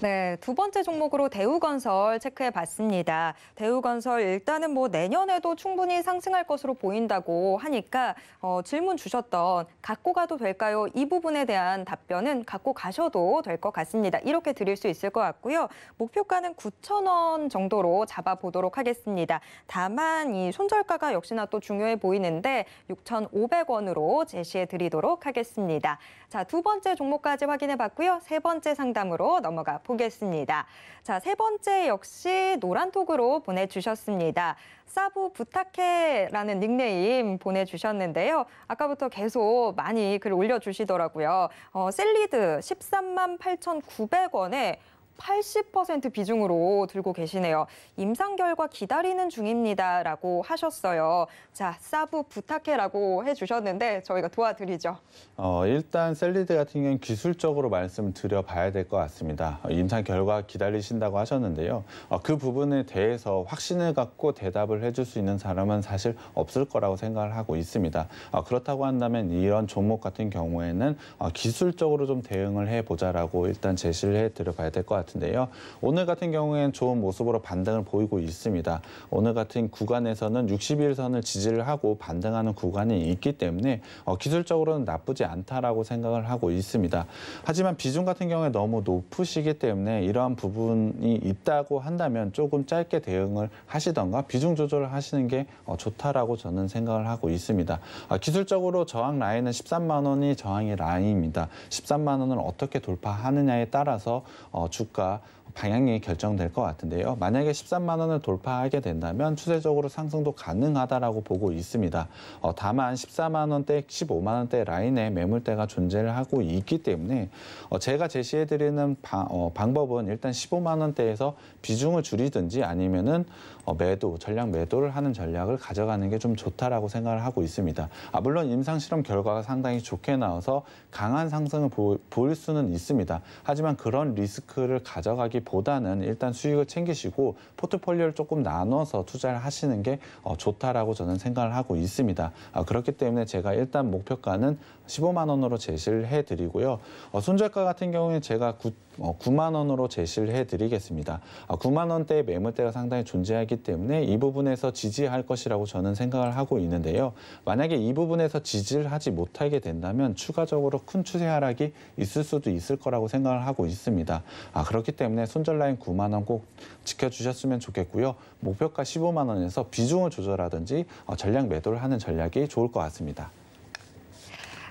A: 네, 두 번째 종목으로 대우건설 체크해 봤습니다. 대우건설 일단은 뭐 내년에도 충분히 상승할 것으로 보인다고 하니까 어, 질문 주셨던 갖고 가도 될까요? 이 부분에 대한 답변은 갖고 가셔도 될 것 같습니다. 이렇게 드릴 수 있을 것 같고요. 목표가는 9천원 정도로 잡아보도록 하겠습니다. 다만 이 손절가가 역시나 또 중요해 보이는데 6,500원으로 제시해 드리도록 하겠습니다. 자, 두 번째 종목까지 확인해 봤고요. 세 번째 상담으로 넘어가 보겠습니다. 자, 세 번째 역시 노란톡으로 보내주셨습니다. 사부 부탁해라는 닉네임 보내주셨는데요. 아까부터 계속 많이 글 올려주시더라고요. 어, 샐리드 13만 8,900원에 80% 비중으로 들고 계시네요. 임상 결과 기다리는 중입니다라고 하셨어요. 자, 사부 부탁해라고 해주셨는데 저희가 도와드리죠.
B: 어, 일단 셀리드 같은 경우는 기술적으로 말씀드려 을 봐야 될 것 같습니다. 어, 임상 결과 기다리신다고 하셨는데요. 어, 그 부분에 대해서 확신을 갖고 대답을 해줄 수 있는 사람은 사실 없을 거라고 생각을 하고 있습니다. 어, 그렇다고 한다면 이런 종목 같은 경우에는 어, 기술적으로 좀 대응을 해보자라고 일단 제시를 해드려 봐야 될 것 같아요. 같은데요. 오늘 같은 경우에는 좋은 모습으로 반등을 보이고 있습니다. 오늘 같은 구간에서는 60일선을 지지를 하고 반등하는 구간이 있기 때문에 어, 기술적으로는 나쁘지 않다라고 생각을 하고 있습니다. 하지만 비중 같은 경우에 너무 높으시기 때문에 이러한 부분이 있다고 한다면 조금 짧게 대응을 하시던가 비중 조절을 하시는 게 어, 좋다라고 저는 생각을 하고 있습니다. 아, 기술적으로 저항 라인은 13만 원이 저항의 라인입니다. 13만 원을 어떻게 돌파하느냐에 따라서 어, 주가 지가 방향이 결정될 것 같은데요. 만약에 13만 원을 돌파하게 된다면 추세적으로 상승도 가능하다라고 보고 있습니다. 어, 다만 14만 원대, 15만 원대 라인에 매물대가 존재를 하고 있기 때문에 어, 제가 제시해드리는 방, 어, 방법은 일단 15만 원대에서 비중을 줄이든지 아니면은 어, 매도 전략 매도를 하는 전략을 가져가는 게 좀 좋다라고 생각을 하고 있습니다. 아, 물론 임상 실험 결과가 상당히 좋게 나와서 강한 상승을 보일 수는 있습니다. 하지만 그런 리스크를 가져가기보다는 일단 수익을 챙기시고 포트폴리오를 조금 나눠서 투자를 하시는 게 어, 좋다라고 저는 생각을 하고 있습니다. 아, 그렇기 때문에 제가 일단 목표가는 15만 원으로 제시를 해드리고요. 어, 순절가 같은 경우에 제가 9 9만 어, 원으로 제시를 해드리겠습니다. 9만 아, 원대의 매물대가 상당히 존재하기 때문에 이 부분에서 지지할 것이라고 저는 생각을 하고 있는데요. 만약에 이 부분에서 지지를 하지 못하게 된다면 추가적으로 큰 추세 하락이 있을 수도 있을 거라고 생각을 하고 있습니다. 아, 그렇기 때문에 손절라인 9만 원 꼭 지켜주셨으면 좋겠고요. 목표가 15만 원에서 비중을 조절하든지 어, 전략 매도를 하는 전략이 좋을 것 같습니다.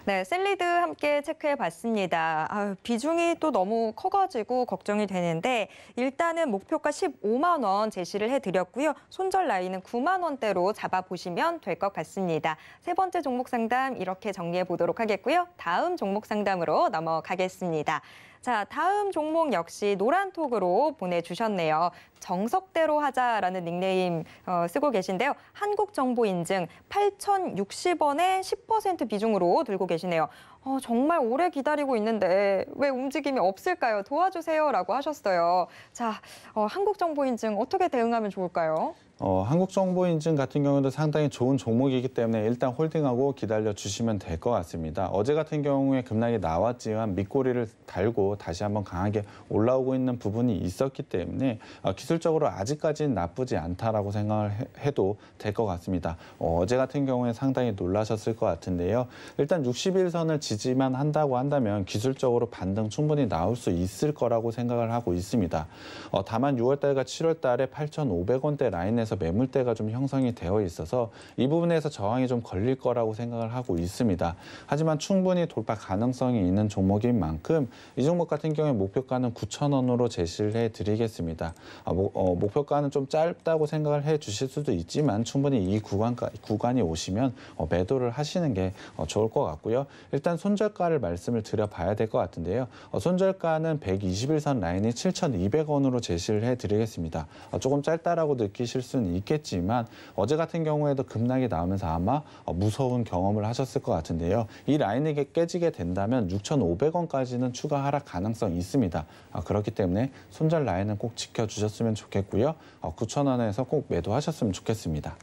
A: 네, 샐리드 함께 체크해 봤습니다. 아, 비중이 또 너무 커가지고 걱정이 되는데 일단은 목표가 15만 원 제시를 해드렸고요. 손절 라인은 9만 원대로 잡아보시면 될 것 같습니다. 세 번째 종목 상담 이렇게 정리해 보도록 하겠고요. 다음 종목 상담으로 넘어가겠습니다. 자, 다음 종목 역시 노란톡으로 보내주셨네요. 정석대로 하자라는 닉네임 어, 쓰고 계신데요. 한국정보인증 8,060원에 10% 비중으로 들고 계시네요. 어, 정말 오래 기다리고 있는데 왜 움직임이 없을까요? 도와주세요라고 하셨어요. 자, 어, 한국정보인증 어떻게 대응하면 좋을까요?
B: 어, 한국정보인증 같은 경우도 상당히 좋은 종목이기 때문에 일단 홀딩하고 기다려 주시면 될 것 같습니다. 어제 같은 경우에 급락이 나왔지만 밑꼬리를 달고 다시 한번 강하게 올라오고 있는 부분이 있었기 때문에 어, 기술적으로 아직까지는 나쁘지 않다라고 생각을 해, 도될 것 같습니다. 어, 제 같은 경우에 상당히 놀라셨을 것 같은데요. 일단 60일선을 지지만 한다고 한다면 기술적으로 반등 충분히 나올 수 있을 거라고 생각을 하고 있습니다. 어, 다만 6월달과 7월달에 8,500원대 라인에 부분에서 매물대가 좀 형성이 되어 있어서 이 부분에서 저항이 좀 걸릴 거라고 생각을 하고 있습니다. 하지만 충분히 돌파 가능성이 있는 종목인 만큼 이 종목 같은 경우에 목표가는 9천원으로 제시를 해드리겠습니다. 아, 뭐, 어, 목표가는 좀 짧다고 생각을 해주실 수도 있지만 충분히 이 구간, 구간이 오시면 어, 매도를 하시는 게 어, 좋을 것 같고요. 일단 손절가를 말씀을 드려봐야 될 것 같은데요. 어, 손절가는 121선 라인이 7,200원으로 제시를 해드리겠습니다. 어, 조금 짧다라고 느끼실 수 수는 있겠지만 어제 같은 경우에도 급락이 나오면서 아마 어, 무서운 경험을 하셨을 것 같은데요. 이 라인이 깨지게 된다면 6,500원까지는 추가 하락 가능성이 있습니다. 아, 그렇기 때문에 손절 라인은 꼭 지켜주셨으면 좋겠고요. 9,000원에서 어, 꼭 매도하셨으면 좋겠습니다.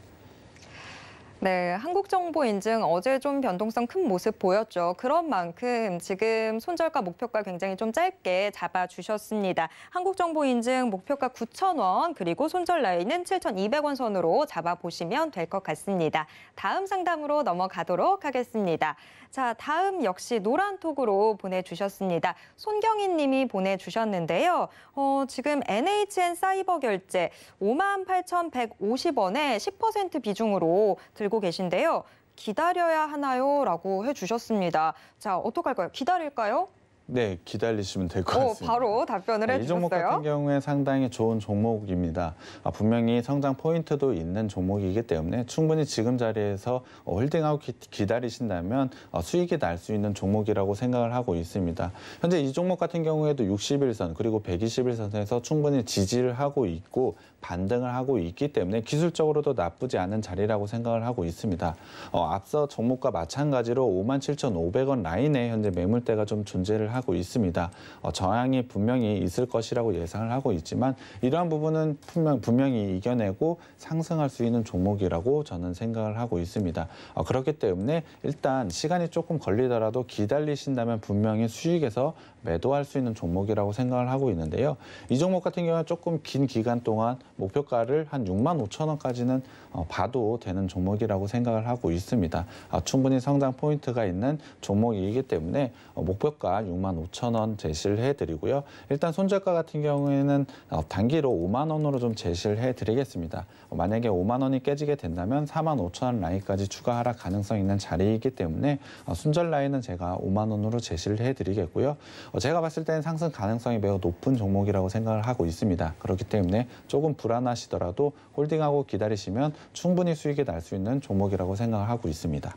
A: 네, 한국정보인증 어제 좀 변동성 큰 모습 보였죠. 그런 만큼 지금 손절가 목표가 굉장히 좀 짧게 잡아주셨습니다. 한국정보인증 목표가 9,000원, 그리고 손절 라인은 7,200원 선으로 잡아보시면 될 것 같습니다. 다음 상담으로 넘어가도록 하겠습니다. 자, 다음 역시 노란톡으로 보내주셨습니다. 손경인 님이 보내주셨는데요. 어, 지금 NHN 사이버 결제 58,150원에 10% 비중으로 들 들고 계신데요. 기다려야 하나요? 라고 해주셨습니다. 자, 어떡할까요? 기다릴까요?
B: 네, 기다리시면 될것 어, 같습니다.
A: 바로 답변을 네, 해주셨어요. 이 종목 같은
B: 경우에 상당히 좋은 종목입니다. 아, 분명히 성장 포인트도 있는 종목이기 때문에 충분히 지금 자리에서 홀딩하고 기, 다리신다면 어, 수익이 날 수 있는 종목이라고 생각을 하고 있습니다. 현재 이 종목 같은 경우에도 60일선 그리고 121일선에서 충분히 지지를 하고 있고 반등을 하고 있기 때문에 기술적으로도 나쁘지 않은 자리라고 생각을 하고 있습니다. 어, 앞서 종목과 마찬가지로 57,500원 라인에 현재 매물대가 좀 존재를 하고 있습니다. 어, 저항이 분명히 있을 것이라고 예상을 하고 있지만 이러한 부분은 분명, 분명히 이겨내고 상승할 수 있는 종목이라고 저는 생각을 하고 있습니다. 어, 그렇기 때문에 일단 시간이 조금 걸리더라도 기다리신다면 분명히 수익에서 매도할 수 있는 종목이라고 생각을 하고 있는데요. 이 종목 같은 경우는 조금 긴 기간 동안 목표가를 한 6만 5천 원까지는 어, 봐도 되는 종목이라고 생각을 하고 있습니다. 아, 충분히 성장 포인트가 있는 종목이기 때문에 어, 목표가 6만 5만 5천 원 제시를 해드리고요. 일단 손절가 같은 경우에는 어, 단기로 5만 원으로 좀 제시를 해드리겠습니다. 어, 만약에 5만 원이 깨지게 된다면 4만 5천 원 라인까지 추가 하라 가능성 있는 자리이기 때문에 어, 순절 라인은 제가 5만 원으로 제시를 해드리겠고요. 제가 봤을 때는 상승 가능성이 매우 높은 종목이라고 생각을 하고 있습니다. 그렇기 때문에 조금 불안하시더라도 홀딩하고 기다리시면 충분히 수익이 날 수 있는 종목이라고 생각을 하고 있습니다.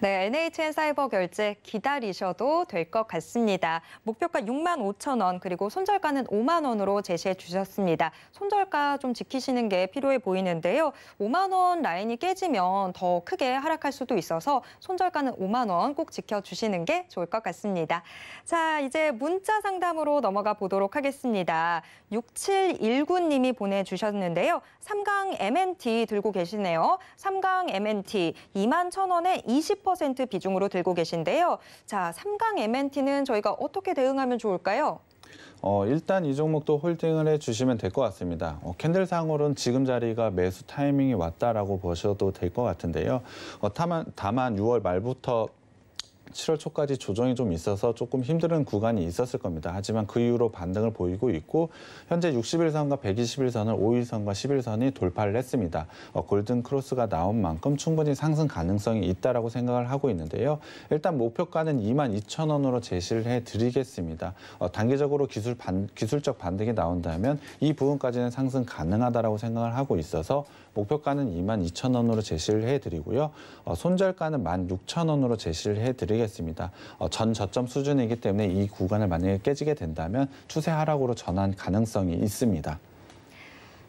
A: 네, NHN 사이버 결제 기다리셔도 될 것 같습니다. 목표가 6만 5천 원 그리고 손절가는 5만 원으로 제시해 주셨습니다. 손절가 좀 지키시는 게 필요해 보이는데요. 5만 원 라인이 깨지면 더 크게 하락할 수도 있어서 손절가는 5만 원 꼭 지켜주시는 게 좋을 것 같습니다. 자, 이제 문자 상담으로 넘어가 보도록 하겠습니다. 6719님이 보내주셨는데요. 3강 MNT 들고 계시네요. 3강 MNT 2만 1천 원에 20% 1 비중으로 들고 계신데요. 자, 3강 MNT는 저희가 어떻게 대응하면 좋을까요?
B: 어, 일단 이 종목도 홀딩을 해주시면 될 것 같습니다. 어, 캔들상으로는 지금 자리가 매수 타이밍이 왔다라고 보셔도 될 것 같은데요. 어, 다만, 다만 6월 말부터 7월 초까지 조정이 좀 있어서 조금 힘든 구간이 있었을 겁니다. 하지만 그 이후로 반등을 보이고 있고 현재 60일선과 120일선을 5일선과 10일선이 돌파를 했습니다. 어, 골든 크로스가 나온 만큼 충분히 상승 가능성이 있다라고 생각을 하고 있는데요. 일단 목표가는 22,000원으로 제시를 해드리겠습니다. 어, 단기적으로 기술 반, 기술적 반등이 나온다면 이 부분까지는 상승 가능하다라고 생각을 하고 있어서 목표가는 22,000원으로 제시를 해드리고요. 어, 손절가는 16,000원으로 제시를 해드리겠습니다. 어, 전 저점 수준이기 때문에 이 구간을 만약에 깨지게 된다면 추세 하락으로 전환 가능성이 있습니다.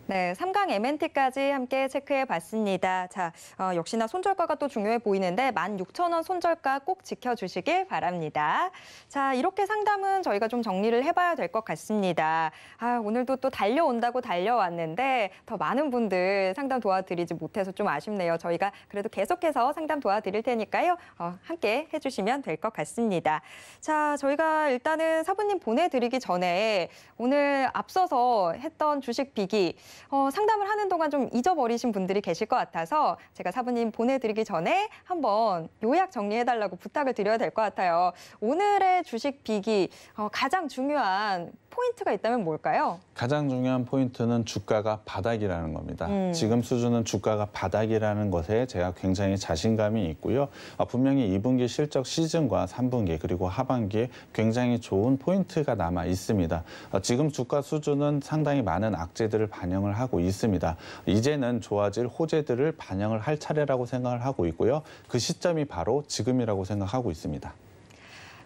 A: 네, 3강 MNT까지 함께 체크해 봤습니다. 자, 어, 역시나 손절가가 또 중요해 보이는데 16,000원 손절가 꼭 지켜주시길 바랍니다. 자, 이렇게 상담은 저희가 좀 정리를 해봐야 될 것 같습니다. 아, 오늘도 또 달려온다고 달려왔는데 더 많은 분들 상담 도와드리지 못해서 좀 아쉽네요. 저희가 그래도 계속해서 상담 도와드릴 테니까요. 어, 함께 해주시면 될 것 같습니다. 자, 저희가 일단은 사부님 보내드리기 전에 오늘 앞서서 했던 주식 비기 어, 상담을 하는 동안 좀 잊어버리신 분들이 계실 것 같아서 제가 사부님 보내드리기 전에 한번 요약 정리해달라고 부탁을 드려야 될 것 같아요. 오늘의 주식 비기 어, 가장 중요한 포인트가 있다면 뭘까요?
B: 가장 중요한 포인트는 주가가 바닥이라는 겁니다. 음. 지금 수준은 주가가 바닥이라는 것에 제가 굉장히 자신감이 있고요. 아, 분명히 2분기 실적 시즌과 3분기 그리고 하반기에 굉장히 좋은 포인트가 남아 있습니다. 아, 지금 주가 수준은 상당히 많은 악재들을 반영을 반영을 하고 있습니다. 이제는 좋아질 호재들을 반영을 할 차례라고 생각을 하고 있고요. 그 시점이 바로 지금이라고 생각하고 있습니다.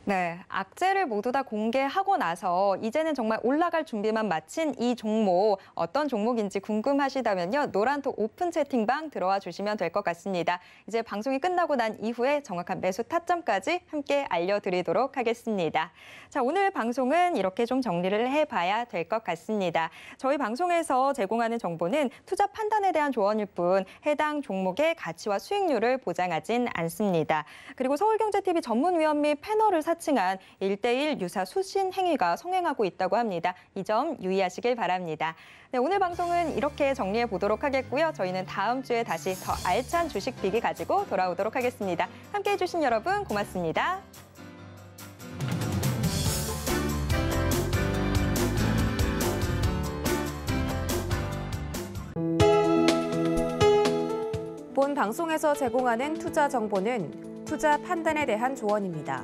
A: 네, 악재를 모두 다 공개하고 나서 이제는 정말 올라갈 준비만 마친 이 종목 어떤 종목인지 궁금하시다면요 노란톡 오픈 채팅방 들어와 주시면 될 것 같습니다. 이제 방송이 끝나고 난 이후에 정확한 매수 타점까지 함께 알려드리도록 하겠습니다. 자, 오늘 방송은 이렇게 좀 정리를 해봐야 될 것 같습니다. 저희 방송에서 제공하는 정보는 투자 판단에 대한 조언일 뿐 해당 종목의 가치와 수익률을 보장하진 않습니다. 그리고 서울경제TV 전문위원 및 패널을 사 사칭한 일대일 유사 수신 행위가 성행하고 있다고 합니다. 이 점 유의하시길 바랍니다. 네, 오늘 방송은 이렇게 정리해 보도록 하겠고요. 저희는 다음 주에 다시 더 알찬 주식 비기 가지고 돌아오도록 하겠습니다. 함께해 주신 여러분 고맙습니다. 본 방송에서 제공하는 투자 정보는 투자 판단에 대한 조언입니다.